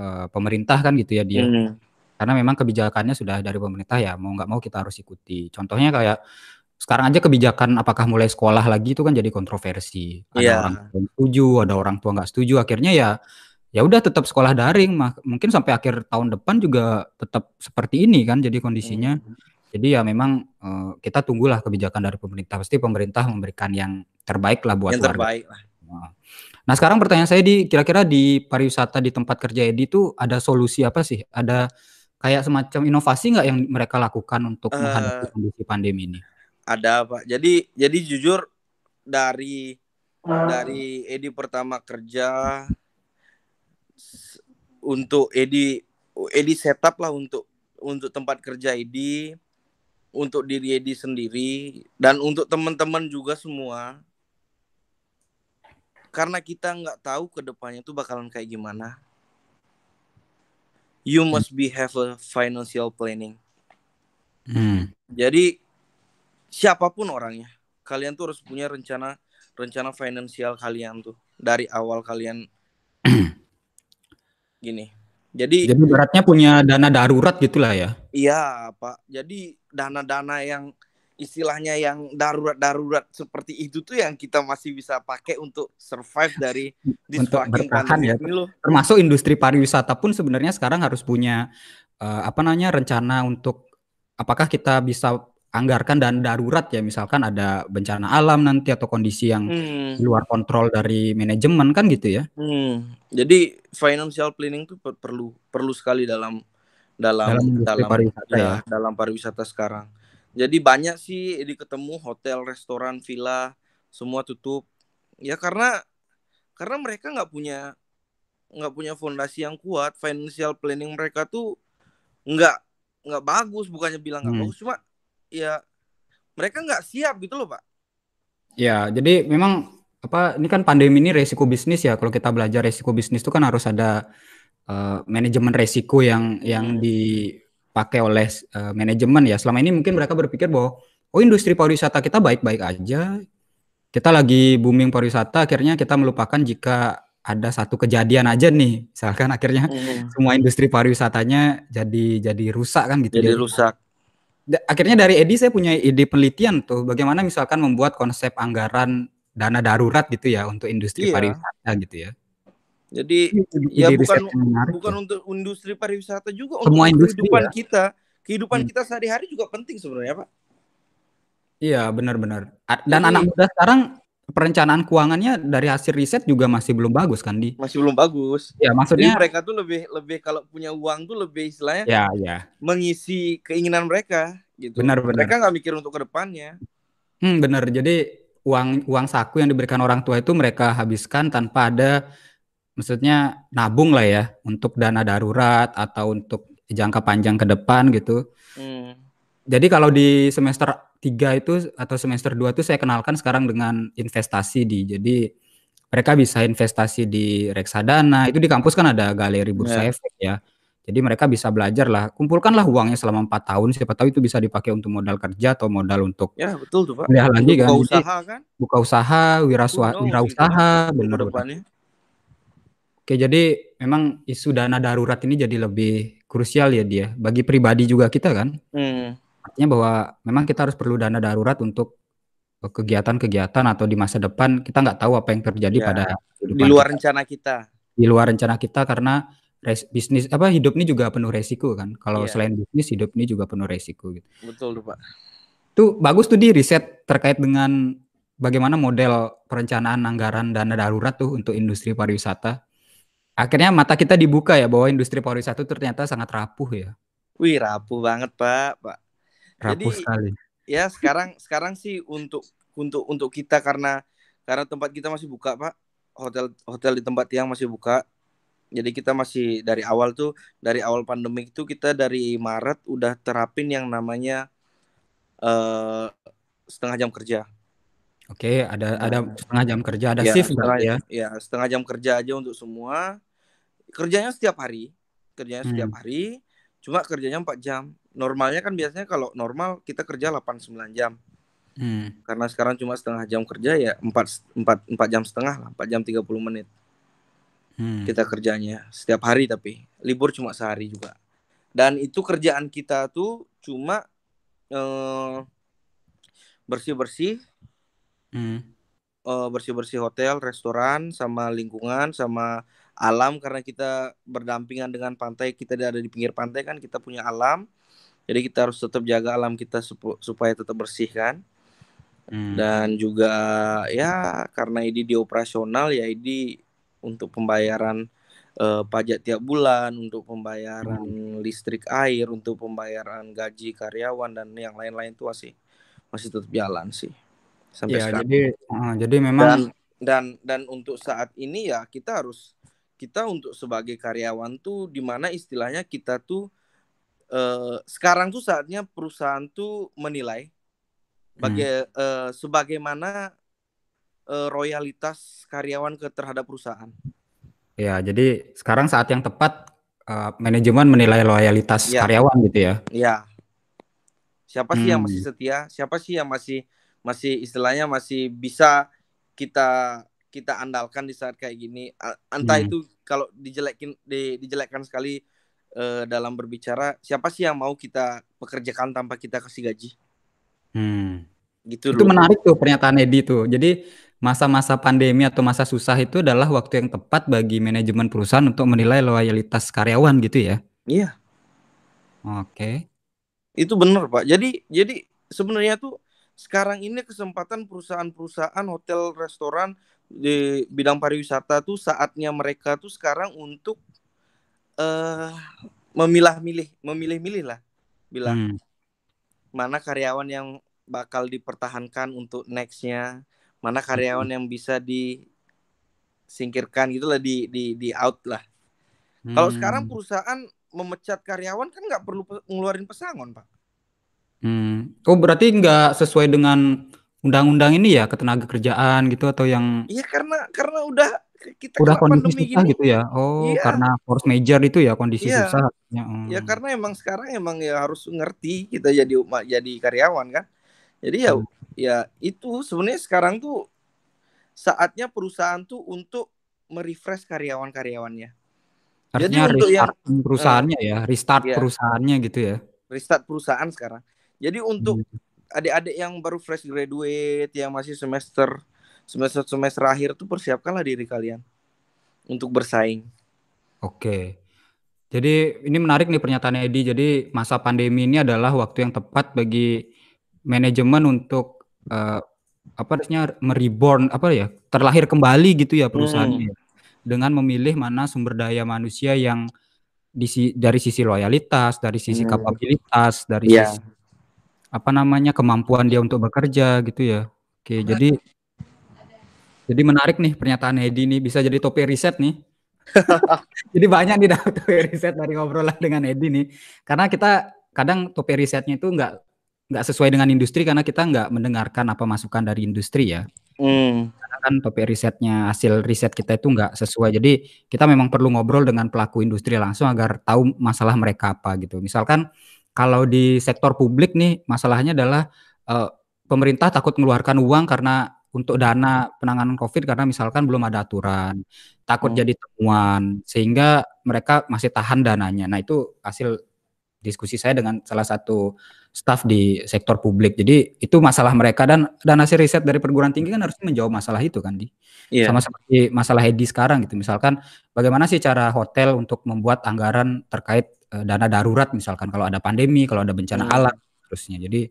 uh, pemerintah kan gitu ya dia. Hmm. Karena memang kebijakannya sudah dari pemerintah ya mau nggak mau kita harus ikuti. Contohnya kayak sekarang aja kebijakan apakah mulai sekolah lagi itu kan jadi kontroversi. Ada yeah. orang tua setuju, ada orang tua nggak setuju. Akhirnya ya ya udah tetap sekolah daring. Mungkin sampai akhir tahun depan juga tetap seperti ini kan jadi kondisinya. Mm. Jadi ya memang uh, kita tunggulah kebijakan dari pemerintah. Pasti pemerintah memberikan yang terbaik lah buat yang warga. terbaik lah. Nah, nah sekarang pertanyaan saya di kira-kira di pariwisata di tempat kerja Edi itu ada solusi apa sih? Ada kayak semacam inovasi nggak yang mereka lakukan untuk uh, menghadapi eh. kondisi pandemi ini? ada apa? jadi jadi jujur dari dari Edi pertama kerja untuk Edi Edi setup lah untuk untuk tempat kerja Edi untuk diri Edi sendiri dan untuk teman-teman juga semua karena kita nggak tahu ke depannya itu bakalan kayak gimana you must be have a financial planning hmm. jadi siapapun orangnya kalian tuh harus punya rencana rencana finansial kalian tuh dari awal kalian gini jadi jadi beratnya punya dana darurat gitulah ya iya pak jadi dana-dana yang istilahnya yang darurat-darurat seperti itu tuh yang kita masih bisa pakai untuk survive dari untuk bertahan ya ini termasuk industri pariwisata pun sebenarnya sekarang harus punya uh, apa namanya rencana untuk apakah kita bisa anggarkan dan darurat ya misalkan ada bencana alam nanti atau kondisi yang hmm. luar kontrol dari manajemen kan gitu ya. Hmm. Jadi financial planning tuh perlu perlu sekali dalam dalam dalam, dalam pariwisata ya, ya dalam pariwisata sekarang. Jadi banyak sih di ketemu hotel, restoran, villa semua tutup ya karena karena mereka nggak punya nggak punya fondasi yang kuat financial planning mereka tuh nggak nggak bagus bukannya bilang nggak hmm. bagus cuma ya mereka nggak siap gitu loh pak. Ya jadi memang apa ini kan pandemi ini resiko bisnis ya kalau kita belajar resiko bisnis itu kan harus ada uh, manajemen resiko yang yang iya. dipakai oleh uh, manajemen ya selama ini mungkin mereka berpikir bahwa oh industri pariwisata kita baik-baik aja kita lagi booming pariwisata akhirnya kita melupakan jika ada satu kejadian aja nih misalkan akhirnya mm. semua industri pariwisatanya jadi jadi rusak kan gitu jadi, jadi ya. rusak akhirnya dari Edi saya punya ide penelitian tuh bagaimana misalkan membuat konsep anggaran dana darurat gitu ya untuk industri iya. pariwisata gitu ya. Jadi ide ya bukan bukan ya. untuk industri pariwisata juga Semua untuk industri, kehidupan ya? kita, kehidupan hmm. kita sehari-hari juga penting sebenarnya, Pak. Iya, benar-benar. Dan Jadi, anak muda sekarang perencanaan keuangannya dari hasil riset juga masih belum bagus kan di masih belum bagus ya maksudnya Jadi mereka tuh lebih lebih kalau punya uang tuh lebih istilahnya ya ya mengisi keinginan mereka gitu benar benar mereka nggak mikir untuk kedepannya hmm, benar jadi uang uang saku yang diberikan orang tua itu mereka habiskan tanpa ada maksudnya nabung lah ya untuk dana darurat atau untuk jangka panjang ke depan gitu hmm. jadi kalau di semester tiga itu atau semester dua itu saya kenalkan sekarang dengan investasi di. Jadi mereka bisa investasi di reksadana. Itu di kampus kan ada galeri bursa yeah. efek ya. Jadi mereka bisa belajar lah, kumpulkanlah uangnya selama empat tahun. Siapa tahu itu bisa dipakai untuk modal kerja atau modal untuk ya betul tuh pak. Kuliah lagi buka kan? Buka usaha kan? Buka usaha, wiraswa, oh, wirausaha, gitu kan, benar benar. Oke, jadi memang isu dana darurat ini jadi lebih krusial ya dia bagi pribadi juga kita kan. Hmm. Artinya bahwa memang kita harus perlu dana darurat untuk eh, kegiatan-kegiatan atau di masa depan kita nggak tahu apa yang terjadi ya, pada di luar kita. rencana kita. Di luar rencana kita karena res, bisnis apa hidup ini juga penuh resiko kan. Kalau ya. selain bisnis hidup ini juga penuh resiko gitu. Betul lupa Pak. Tuh bagus tuh di riset terkait dengan bagaimana model perencanaan anggaran dana darurat tuh untuk industri pariwisata. Akhirnya mata kita dibuka ya bahwa industri pariwisata itu ternyata sangat rapuh ya. Wih rapuh banget Pak, Pak. Rapuh Jadi sekali. ya sekarang sekarang sih untuk untuk untuk kita karena karena tempat kita masih buka pak hotel hotel di tempat yang masih buka jadi kita masih dari awal tuh dari awal pandemi itu kita dari Maret udah terapin yang namanya uh, setengah jam kerja. Oke, ada ada nah. setengah jam kerja, ada ya, shift setengah, ya. Ya, setengah jam kerja aja untuk semua. Kerjanya setiap hari, kerjanya hmm. setiap hari cuma kerjanya 4 jam normalnya kan biasanya kalau normal kita kerja 8-9 jam hmm. karena sekarang cuma setengah jam kerja ya 4, 4, 4 jam setengah lah 4 jam 30 menit hmm. kita kerjanya setiap hari tapi libur cuma sehari juga dan itu kerjaan kita tuh cuma eh, bersih-bersih hmm. eh, bersih-bersih hotel restoran sama lingkungan sama alam karena kita berdampingan dengan pantai kita ada di pinggir pantai kan kita punya alam jadi kita harus tetap jaga alam kita supaya tetap bersih kan hmm. dan juga ya karena ini di operasional ya ini untuk pembayaran uh, pajak tiap bulan untuk pembayaran hmm. listrik air untuk pembayaran gaji karyawan dan yang lain-lain itu masih masih tetap jalan sih sampai ya, sekarang jadi uh, jadi memang dan, dan dan untuk saat ini ya kita harus kita untuk sebagai karyawan tuh dimana istilahnya kita tuh eh, sekarang tuh saatnya perusahaan tuh menilai baga- hmm. eh, sebagaimana eh, royalitas karyawan ke terhadap perusahaan. Ya, jadi sekarang saat yang tepat uh, manajemen menilai loyalitas ya. karyawan gitu ya. Iya. Siapa sih yang masih hmm. setia? Siapa sih yang masih masih istilahnya masih bisa kita kita andalkan di saat kayak gini entah hmm. itu kalau dijelekin di, dijelekkan sekali uh, dalam berbicara siapa sih yang mau kita pekerjakan tanpa kita kasih gaji hmm. gitu itu loh. menarik tuh pernyataan Edi tuh jadi masa-masa pandemi atau masa susah itu adalah waktu yang tepat bagi manajemen perusahaan untuk menilai loyalitas karyawan gitu ya iya oke okay. itu benar pak jadi jadi sebenarnya tuh sekarang ini kesempatan perusahaan-perusahaan hotel restoran di bidang pariwisata tuh saatnya mereka tuh sekarang untuk uh, memilah-milih, memilih-milih lah, bilang hmm. mana karyawan yang bakal dipertahankan untuk nextnya, mana hmm. karyawan hmm. yang bisa disingkirkan gitulah di di di out lah. Hmm. Kalau sekarang perusahaan memecat karyawan kan nggak perlu ngeluarin pesangon pak. Hmm. Oh berarti nggak sesuai dengan undang-undang ini ya ketenaga kerjaan gitu atau yang Iya karena karena udah kita udah kondisi susah gini. gitu ya. Oh, iya. karena force major itu ya kondisi iya. susah. Ya, hmm. ya karena emang sekarang emang ya harus ngerti kita jadi jadi karyawan kan. Jadi ya hmm. ya itu sebenarnya sekarang tuh saatnya perusahaan tuh untuk merefresh karyawan-karyawannya. Artinya jadi untuk yang perusahaannya uh, ya, restart iya. perusahaannya gitu ya. Restart perusahaan sekarang. Jadi untuk hmm adik-adik yang baru fresh graduate yang masih semester semester semester akhir tuh persiapkanlah diri kalian untuk bersaing. Oke. Jadi ini menarik nih pernyataan Edi. Jadi masa pandemi ini adalah waktu yang tepat bagi manajemen untuk uh, apa namanya mereborn apa ya terlahir kembali gitu ya perusahaannya hmm. Ya. dengan memilih mana sumber daya manusia yang di, dari sisi loyalitas, dari sisi hmm. kapabilitas, dari yeah. sisi apa namanya kemampuan dia untuk bekerja gitu ya. Oke, Benar. jadi jadi menarik nih pernyataan Hedi nih bisa jadi topik riset nih. jadi banyak nih topik riset dari ngobrolan dengan Hedi nih. Karena kita kadang topik risetnya itu enggak nggak sesuai dengan industri karena kita nggak mendengarkan apa masukan dari industri ya. Hmm. Karena kan topik risetnya hasil riset kita itu nggak sesuai. Jadi kita memang perlu ngobrol dengan pelaku industri langsung agar tahu masalah mereka apa gitu. Misalkan kalau di sektor publik nih masalahnya adalah uh, pemerintah takut mengeluarkan uang karena untuk dana penanganan COVID karena misalkan belum ada aturan, takut hmm. jadi temuan sehingga mereka masih tahan dananya. Nah, itu hasil diskusi saya dengan salah satu staff di sektor publik. Jadi itu masalah mereka dan dan hasil riset dari perguruan tinggi kan harusnya menjawab masalah itu kan di. Yeah. Sama seperti masalah Edi sekarang gitu. Misalkan bagaimana sih cara hotel untuk membuat anggaran terkait Eh, dana darurat misalkan kalau ada pandemi, kalau ada bencana hmm. alam terusnya. Jadi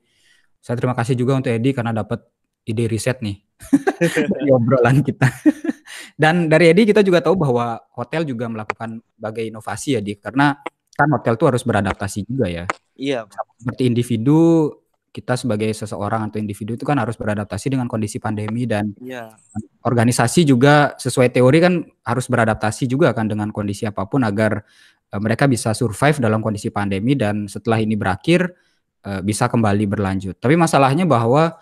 saya terima kasih juga untuk Edi karena dapat ide riset nih dari obrolan kita. Dan dari Edi kita juga tahu bahwa hotel juga melakukan berbagai inovasi ya di karena kan hotel tuh harus beradaptasi juga ya. Iya. Seperti individu kita sebagai seseorang atau individu itu kan harus beradaptasi dengan kondisi pandemi dan yeah. organisasi juga sesuai teori kan harus beradaptasi juga kan dengan kondisi apapun agar Eh, mereka bisa survive dalam kondisi pandemi dan setelah ini berakhir eh, bisa kembali berlanjut. Tapi masalahnya bahwa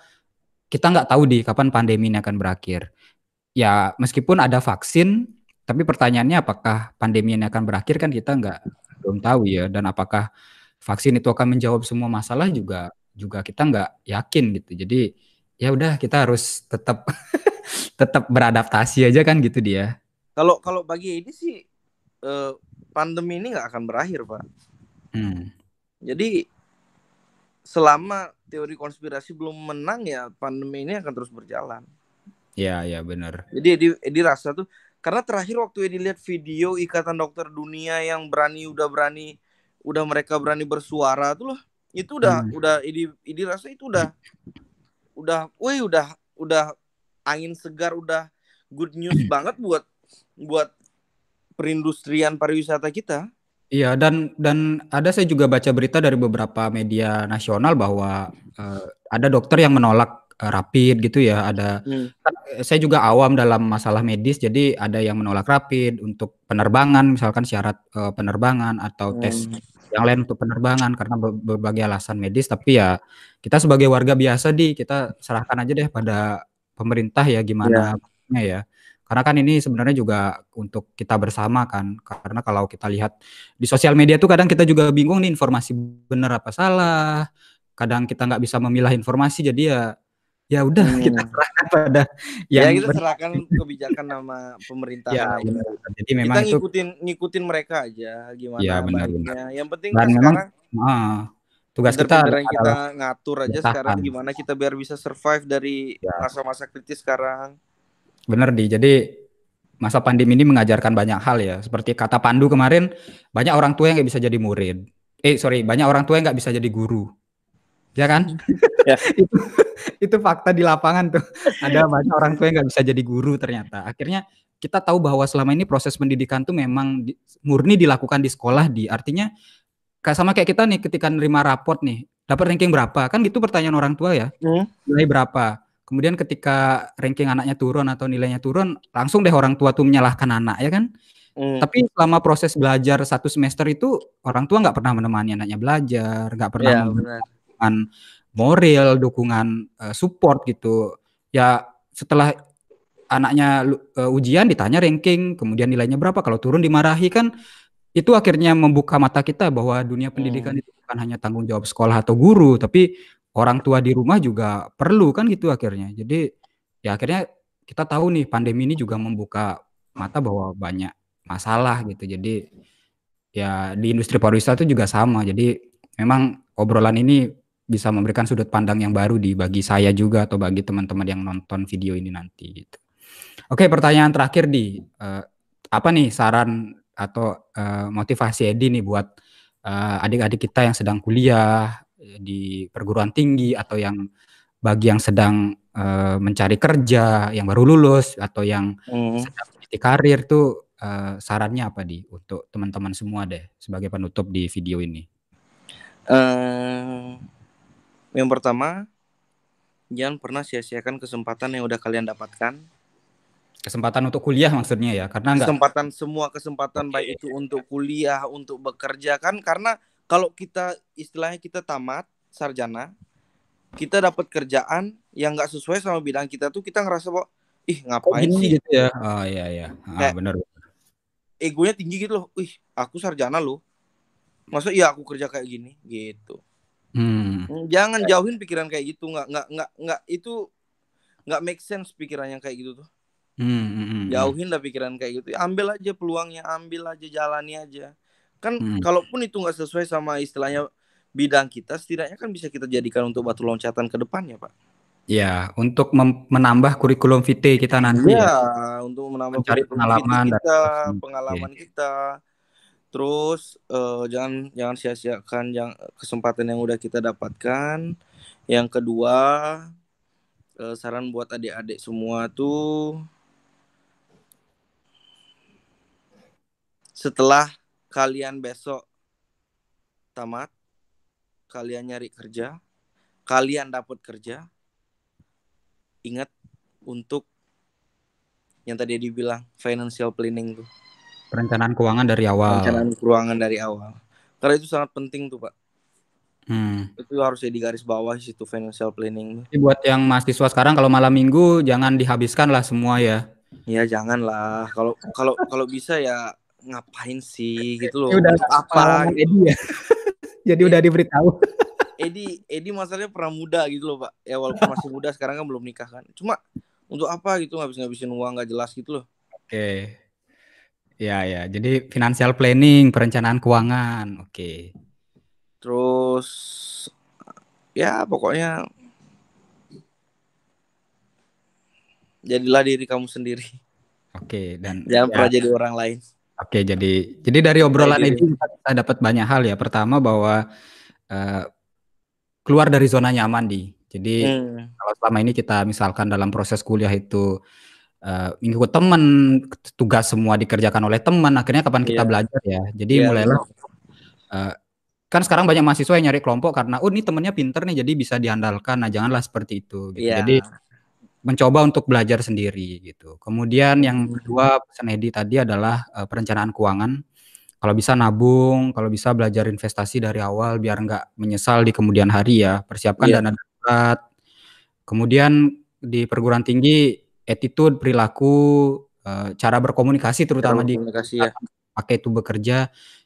kita nggak tahu di kapan pandemi ini akan berakhir. Ya meskipun ada vaksin, tapi pertanyaannya apakah pandemi ini akan berakhir kan kita nggak belum tahu ya. Dan apakah vaksin itu akan menjawab semua masalah juga juga kita nggak yakin gitu. Jadi ya udah kita harus tetap tetap beradaptasi aja kan gitu dia. Kalau kalau bagi ini sih uh pandemi ini nggak akan berakhir pak. Hmm. Jadi selama teori konspirasi belum menang ya pandemi ini akan terus berjalan. Ya ya benar. Jadi Edi, rasa tuh karena terakhir waktu Edi lihat video Ikatan Dokter Dunia yang berani udah berani udah mereka berani bersuara tuh loh itu udah hmm. udah Edi Edi rasa itu udah udah, woi udah udah angin segar udah good news banget buat buat perindustrian pariwisata kita. Iya dan dan ada saya juga baca berita dari beberapa media nasional bahwa uh, ada dokter yang menolak uh, rapid gitu ya ada hmm. Kan, eh, saya juga awam dalam masalah medis jadi ada yang menolak rapid untuk penerbangan misalkan syarat uh, penerbangan atau hmm. tes hmm. yang lain untuk penerbangan karena berbagai alasan medis tapi ya kita sebagai warga biasa di kita serahkan aja deh pada pemerintah ya gimana iya. ya, ya. Karena kan ini sebenarnya juga untuk kita bersama kan. Karena kalau kita lihat di sosial media tuh kadang kita juga bingung nih informasi benar apa salah. Kadang kita nggak bisa memilah informasi jadi ya ya udah hmm. kita serahkan pada yang ya kita serahkan kebijakan nama pemerintah ya, ya. jadi memang kita itu, ngikutin mereka aja gimana ya, benar, benar. yang penting kan memang, sekarang tugas kita kita ngatur aja sekarang gimana kita biar bisa survive dari ya. masa-masa kritis sekarang benar di. Jadi masa pandemi ini mengajarkan banyak hal ya. Seperti kata Pandu kemarin, banyak orang tua yang nggak bisa jadi murid. Eh sorry, banyak orang tua yang nggak bisa jadi guru. Ya kan? Ya. itu, itu fakta di lapangan tuh. Ada banyak orang tua yang nggak bisa jadi guru ternyata. Akhirnya kita tahu bahwa selama ini proses pendidikan tuh memang di, murni dilakukan di sekolah di. Artinya kayak sama kayak kita nih ketika nerima rapot nih, dapat ranking berapa? Kan gitu pertanyaan orang tua ya. Hmm. Nilai berapa? kemudian ketika ranking anaknya turun atau nilainya turun langsung deh orang tua tuh menyalahkan anak ya kan hmm. Tapi selama proses belajar satu semester itu orang tua nggak pernah menemani anaknya belajar, nggak pernah yeah, memberikan moral, dukungan uh, support gitu. Ya setelah anaknya uh, ujian ditanya ranking, kemudian nilainya berapa, kalau turun dimarahi kan itu akhirnya membuka mata kita bahwa dunia pendidikan hmm. itu bukan hanya tanggung jawab sekolah atau guru, tapi orang tua di rumah juga perlu kan gitu akhirnya. Jadi ya akhirnya kita tahu nih pandemi ini juga membuka mata bahwa banyak masalah gitu. Jadi ya di industri pariwisata itu juga sama. Jadi memang obrolan ini bisa memberikan sudut pandang yang baru di bagi saya juga atau bagi teman-teman yang nonton video ini nanti gitu. Oke, pertanyaan terakhir di uh, eh, apa nih saran atau uh, motivasi Edi nih buat eh, adik-adik uh, adik -adik kita yang sedang kuliah di perguruan tinggi atau yang bagi yang sedang uh, mencari kerja, yang baru lulus atau yang hmm. sedang di karir tuh uh, sarannya apa di untuk teman-teman semua deh sebagai penutup di video ini? Uh, yang pertama, jangan pernah sia-siakan kesempatan yang udah kalian dapatkan. Kesempatan untuk kuliah maksudnya ya, karena kesempatan enggak... semua kesempatan okay. baik itu untuk kuliah, untuk bekerja kan karena kalau kita istilahnya kita tamat sarjana kita dapat kerjaan yang nggak sesuai sama bidang kita tuh kita ngerasa kok ih ngapain oh, sih gitu ya oh iya iya ah, benar egonya tinggi gitu loh ih aku sarjana loh masa iya aku kerja kayak gini gitu hmm. hmm. jangan jauhin pikiran kayak gitu nggak nggak nggak nggak itu nggak make sense pikiran yang kayak gitu tuh hmm hmm, hmm, hmm, jauhin lah pikiran kayak gitu ya, ambil aja peluangnya ambil aja jalani aja Kan hmm. kalaupun itu nggak sesuai sama istilahnya bidang kita, setidaknya kan bisa kita jadikan untuk batu loncatan ke depannya, Pak. Ya, untuk menambah kurikulum VT kita nanti. Ya, ya. untuk menambah Mencari pengalaman kita, dan... pengalaman okay. kita. Terus uh, jangan jangan sia-siakan yang kesempatan yang udah kita dapatkan. Yang kedua, uh, saran buat adik-adik semua tuh setelah kalian besok tamat, kalian nyari kerja, kalian dapat kerja, ingat untuk yang tadi dibilang financial planning tuh. Perencanaan keuangan dari awal. Perencanaan keuangan dari awal. Karena itu sangat penting tuh, Pak. Hmm. Itu harus di garis bawah situ financial planning. Jadi buat yang mahasiswa sekarang kalau malam minggu jangan dihabiskan lah semua ya. Iya jangan lah. Kalau kalau kalau bisa ya ngapain sih eh, gitu loh udah apa gitu? Edi ya jadi udah iya. diberitahu Edi Edi masalahnya pramuda gitu loh pak ya walaupun masih muda sekarang kan belum nikah kan cuma untuk apa gitu ngabis ngabisin uang nggak jelas gitu loh oke okay. ya ya jadi financial planning perencanaan keuangan oke okay. terus ya pokoknya jadilah diri kamu sendiri oke okay, dan jangan ya. pernah jadi orang lain Oke, jadi jadi dari iya, obrolan iya, ini iya. kita dapat banyak hal ya. Pertama bahwa uh, keluar dari zona nyaman di. Jadi hmm. kalau selama ini kita misalkan dalam proses kuliah itu uh, teman, tugas semua dikerjakan oleh teman, akhirnya kapan kita yeah. belajar ya. Jadi yeah. mulailah uh, kan sekarang banyak mahasiswa yang nyari kelompok karena oh ini temennya pinter nih jadi bisa diandalkan nah janganlah seperti itu gitu. Yeah. jadi mencoba untuk belajar sendiri gitu. Kemudian yang hmm. kedua pesan Edi tadi adalah uh, perencanaan keuangan. Kalau bisa nabung, kalau bisa belajar investasi dari awal biar nggak menyesal di kemudian hari ya. Persiapkan yeah. dana darurat. Kemudian di perguruan tinggi attitude, perilaku, eh, cara berkomunikasi terutama cara berkomunikasi, di ya. pakai itu bekerja,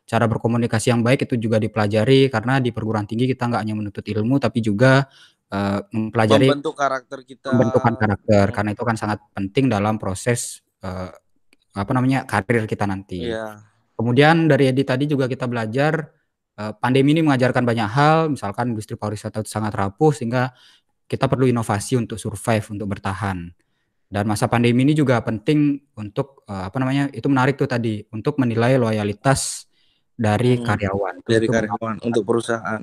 cara berkomunikasi yang baik itu juga dipelajari karena di perguruan tinggi kita nggak hanya menuntut ilmu tapi juga Eh, mempelajari membentuk karakter kita pembentukan karakter hmm. karena itu kan sangat penting dalam proses uh, apa namanya karir kita nanti. Yeah. Kemudian dari Edi tadi juga kita belajar uh, pandemi ini mengajarkan banyak hal, misalkan industri pariwisata itu sangat rapuh sehingga kita perlu inovasi untuk survive, untuk bertahan. Dan masa pandemi ini juga penting untuk uh, apa namanya? Itu menarik tuh tadi untuk menilai loyalitas dari hmm, karyawan. Dari itu karyawan untuk perusahaan.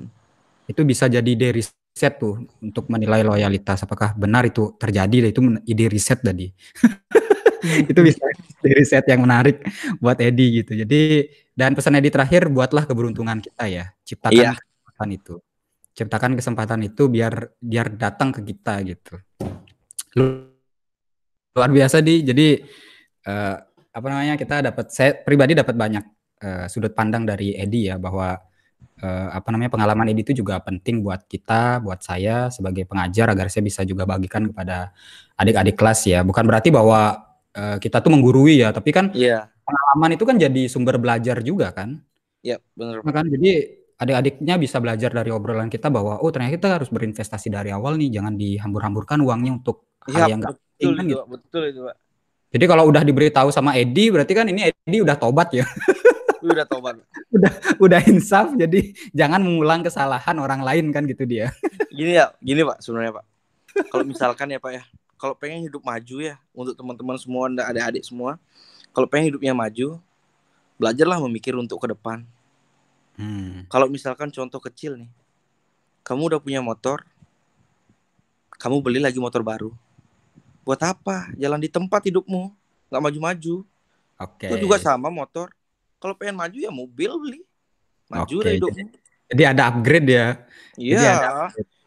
Itu bisa jadi dari riset tuh untuk menilai loyalitas apakah benar itu terjadi itu ide riset tadi itu bisa dari riset yang menarik buat Edi gitu. Jadi dan pesan Edi terakhir buatlah keberuntungan kita ya. Ciptakan iya. kesempatan itu. Ciptakan kesempatan itu biar biar datang ke kita gitu. Luar biasa di. Jadi uh, apa namanya kita dapat saya pribadi dapat banyak uh, sudut pandang dari Edi ya bahwa uh, apa namanya pengalaman ini itu juga penting buat kita, buat saya sebagai pengajar agar saya bisa juga bagikan kepada adik-adik kelas ya. Bukan berarti bahwa uh, kita tuh menggurui ya, tapi kan yeah. pengalaman itu kan jadi sumber belajar juga kan. Iya, yeah, benar. Iya kan jadi adik-adiknya bisa belajar dari obrolan kita bahwa oh ternyata kita harus berinvestasi dari awal nih, jangan dihambur-hamburkan uangnya untuk hal iya, yang enggak penting gitu. Betul itu, Pak. Jadi kalau udah diberitahu sama Edi berarti kan ini Edi udah tobat ya. udah tobat. udah udah insaf jadi jangan mengulang kesalahan orang lain kan gitu dia. gini ya, gini Pak sebenarnya Pak. Kalau misalkan ya Pak ya, kalau pengen hidup maju ya untuk teman-teman semua ada adik-adik semua, kalau pengen hidupnya maju, belajarlah memikir untuk ke depan. Hmm. Kalau misalkan contoh kecil nih, kamu udah punya motor, kamu beli lagi motor baru. Buat apa? Jalan di tempat hidupmu, nggak maju-maju. Oke. Okay. Itu juga sama motor. Kalau pengen maju ya mobil beli. Maju okay. hidup. Jadi, ada upgrade ya. Iya.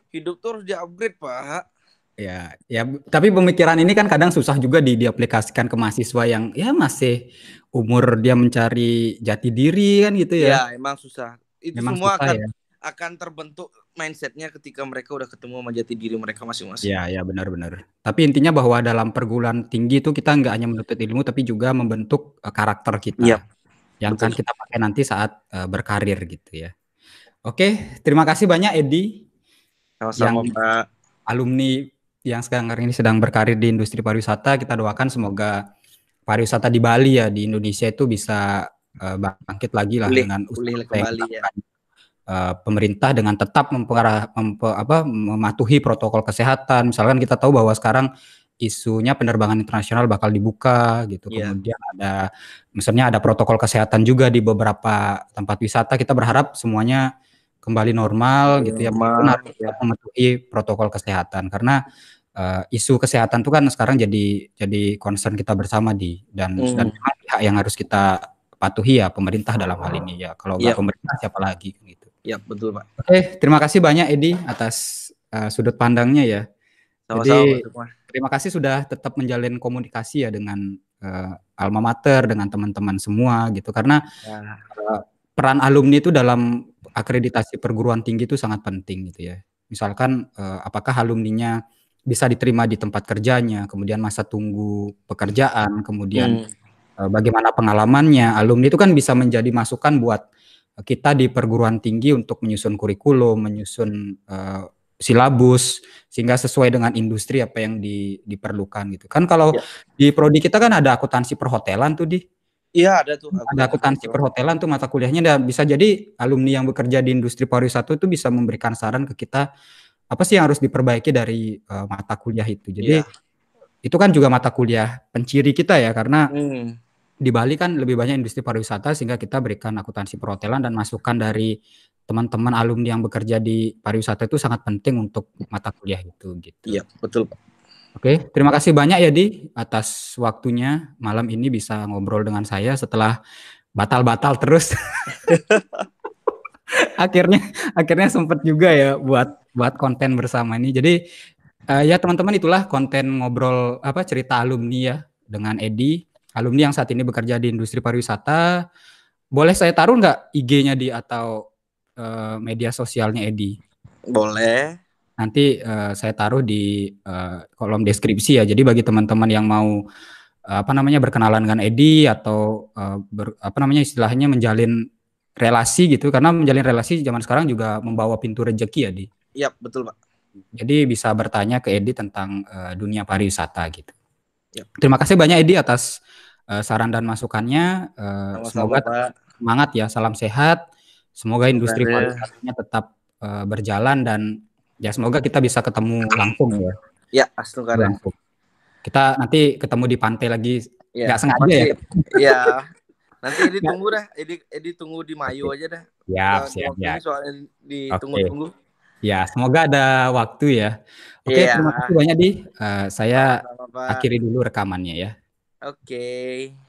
Hidup tuh harus di-upgrade, Pak. Ya, ya. Tapi pemikiran ini kan kadang susah juga di, diaplikasikan ke mahasiswa yang ya masih umur dia mencari jati diri kan gitu ya. Ya, emang susah. Itu emang semua susah, akan ya? akan terbentuk mindsetnya ketika mereka udah ketemu sama jati diri mereka masing-masing. Ya, ya benar-benar. Tapi intinya bahwa dalam perguruan tinggi itu kita nggak hanya menuntut ilmu tapi juga membentuk eh, karakter kita. Yep. Iya yang akan kita pakai nanti saat uh, berkarir gitu ya. Oke, terima kasih banyak Edi yang alumni yang sekarang ini sedang berkarir di industri pariwisata. Kita doakan semoga pariwisata di Bali ya di Indonesia itu bisa uh, bangkit lagi lah dengan usaha kembali ya. Uh, pemerintah dengan tetap memperah, memper, apa, mematuhi protokol kesehatan. Misalkan kita tahu bahwa sekarang isunya penerbangan internasional bakal dibuka gitu. Yeah. Kemudian ada misalnya ada protokol kesehatan juga di beberapa tempat wisata. Kita berharap semuanya kembali normal yeah, gitu ya. Benar yeah. Iya. mematuhi protokol kesehatan karena uh, isu kesehatan itu kan sekarang jadi jadi concern kita bersama di dan hmm. dan pihak yang harus kita patuhi ya pemerintah dalam hal ini ya. Kalau yeah. pemerintah siapa lagi gitu. Ya, yeah, betul, Pak. Oke, okay, terima kasih banyak Edi atas uh, sudut pandangnya ya. Sama-sama, terima kasih sudah tetap menjalin komunikasi ya dengan uh, alma mater, dengan teman-teman semua gitu. Karena ya. uh, peran alumni itu dalam akreditasi perguruan tinggi itu sangat penting gitu ya. Misalkan uh, apakah alumninya bisa diterima di tempat kerjanya, kemudian masa tunggu pekerjaan, kemudian hmm. bagaimana pengalamannya. Alumni itu kan bisa menjadi masukan buat kita di perguruan tinggi untuk menyusun kurikulum, menyusun silabus sehingga sesuai dengan industri apa yang di, diperlukan gitu kan kalau ya. di prodi kita kan ada akuntansi perhotelan tuh di iya ada tuh ada akuntansi perhotelan tuh mata kuliahnya dan bisa jadi alumni yang bekerja di industri pariwisata itu bisa memberikan saran ke kita apa sih yang harus diperbaiki dari uh, mata kuliah itu jadi ya. itu kan juga mata kuliah penciri kita ya karena hmm di Bali kan lebih banyak industri pariwisata sehingga kita berikan akuntansi perhotelan dan masukan dari teman-teman alumni yang bekerja di pariwisata itu sangat penting untuk mata kuliah itu gitu. Iya, betul Pak. Oke, terima kasih banyak ya Di atas waktunya malam ini bisa ngobrol dengan saya setelah batal-batal terus. akhirnya akhirnya sempat juga ya buat buat konten bersama ini. Jadi uh, ya teman-teman itulah konten ngobrol apa cerita alumni ya dengan Edi alumni yang saat ini bekerja di industri pariwisata. Boleh saya taruh nggak IG-nya di atau uh, media sosialnya Edi? Boleh. Nanti uh, saya taruh di uh, kolom deskripsi ya. Jadi bagi teman-teman yang mau uh, apa namanya berkenalan dengan Edi atau uh, ber, apa namanya istilahnya menjalin relasi gitu karena menjalin relasi zaman sekarang juga membawa pintu rejeki ya di. Iya, betul, Pak. Jadi bisa bertanya ke Edi tentang uh, dunia pariwisata gitu. Yep. Iya. Terima kasih banyak Edi atas uh, saran dan masukannya. Uh, semoga Pak. semangat ya, salam sehat. Semoga industri pariwisatanya tetap uh, berjalan dan ya semoga kita bisa ketemu langsung ya. Ya, Langsung. Kan ya. Kita nanti ketemu di pantai lagi. Ya, Gak sengaja nanti, ya. Iya. Nanti ini tunggu dah, Ini ini tunggu di Mayu aja dah. Ya, siap, ya. Soalnya ditunggu-tunggu. Okay. Ya, semoga ada waktu ya. Oke, okay, iya. yeah. terima kasih banyak di. Uh, saya Bapak. akhiri dulu rekamannya ya. Oke. Okay.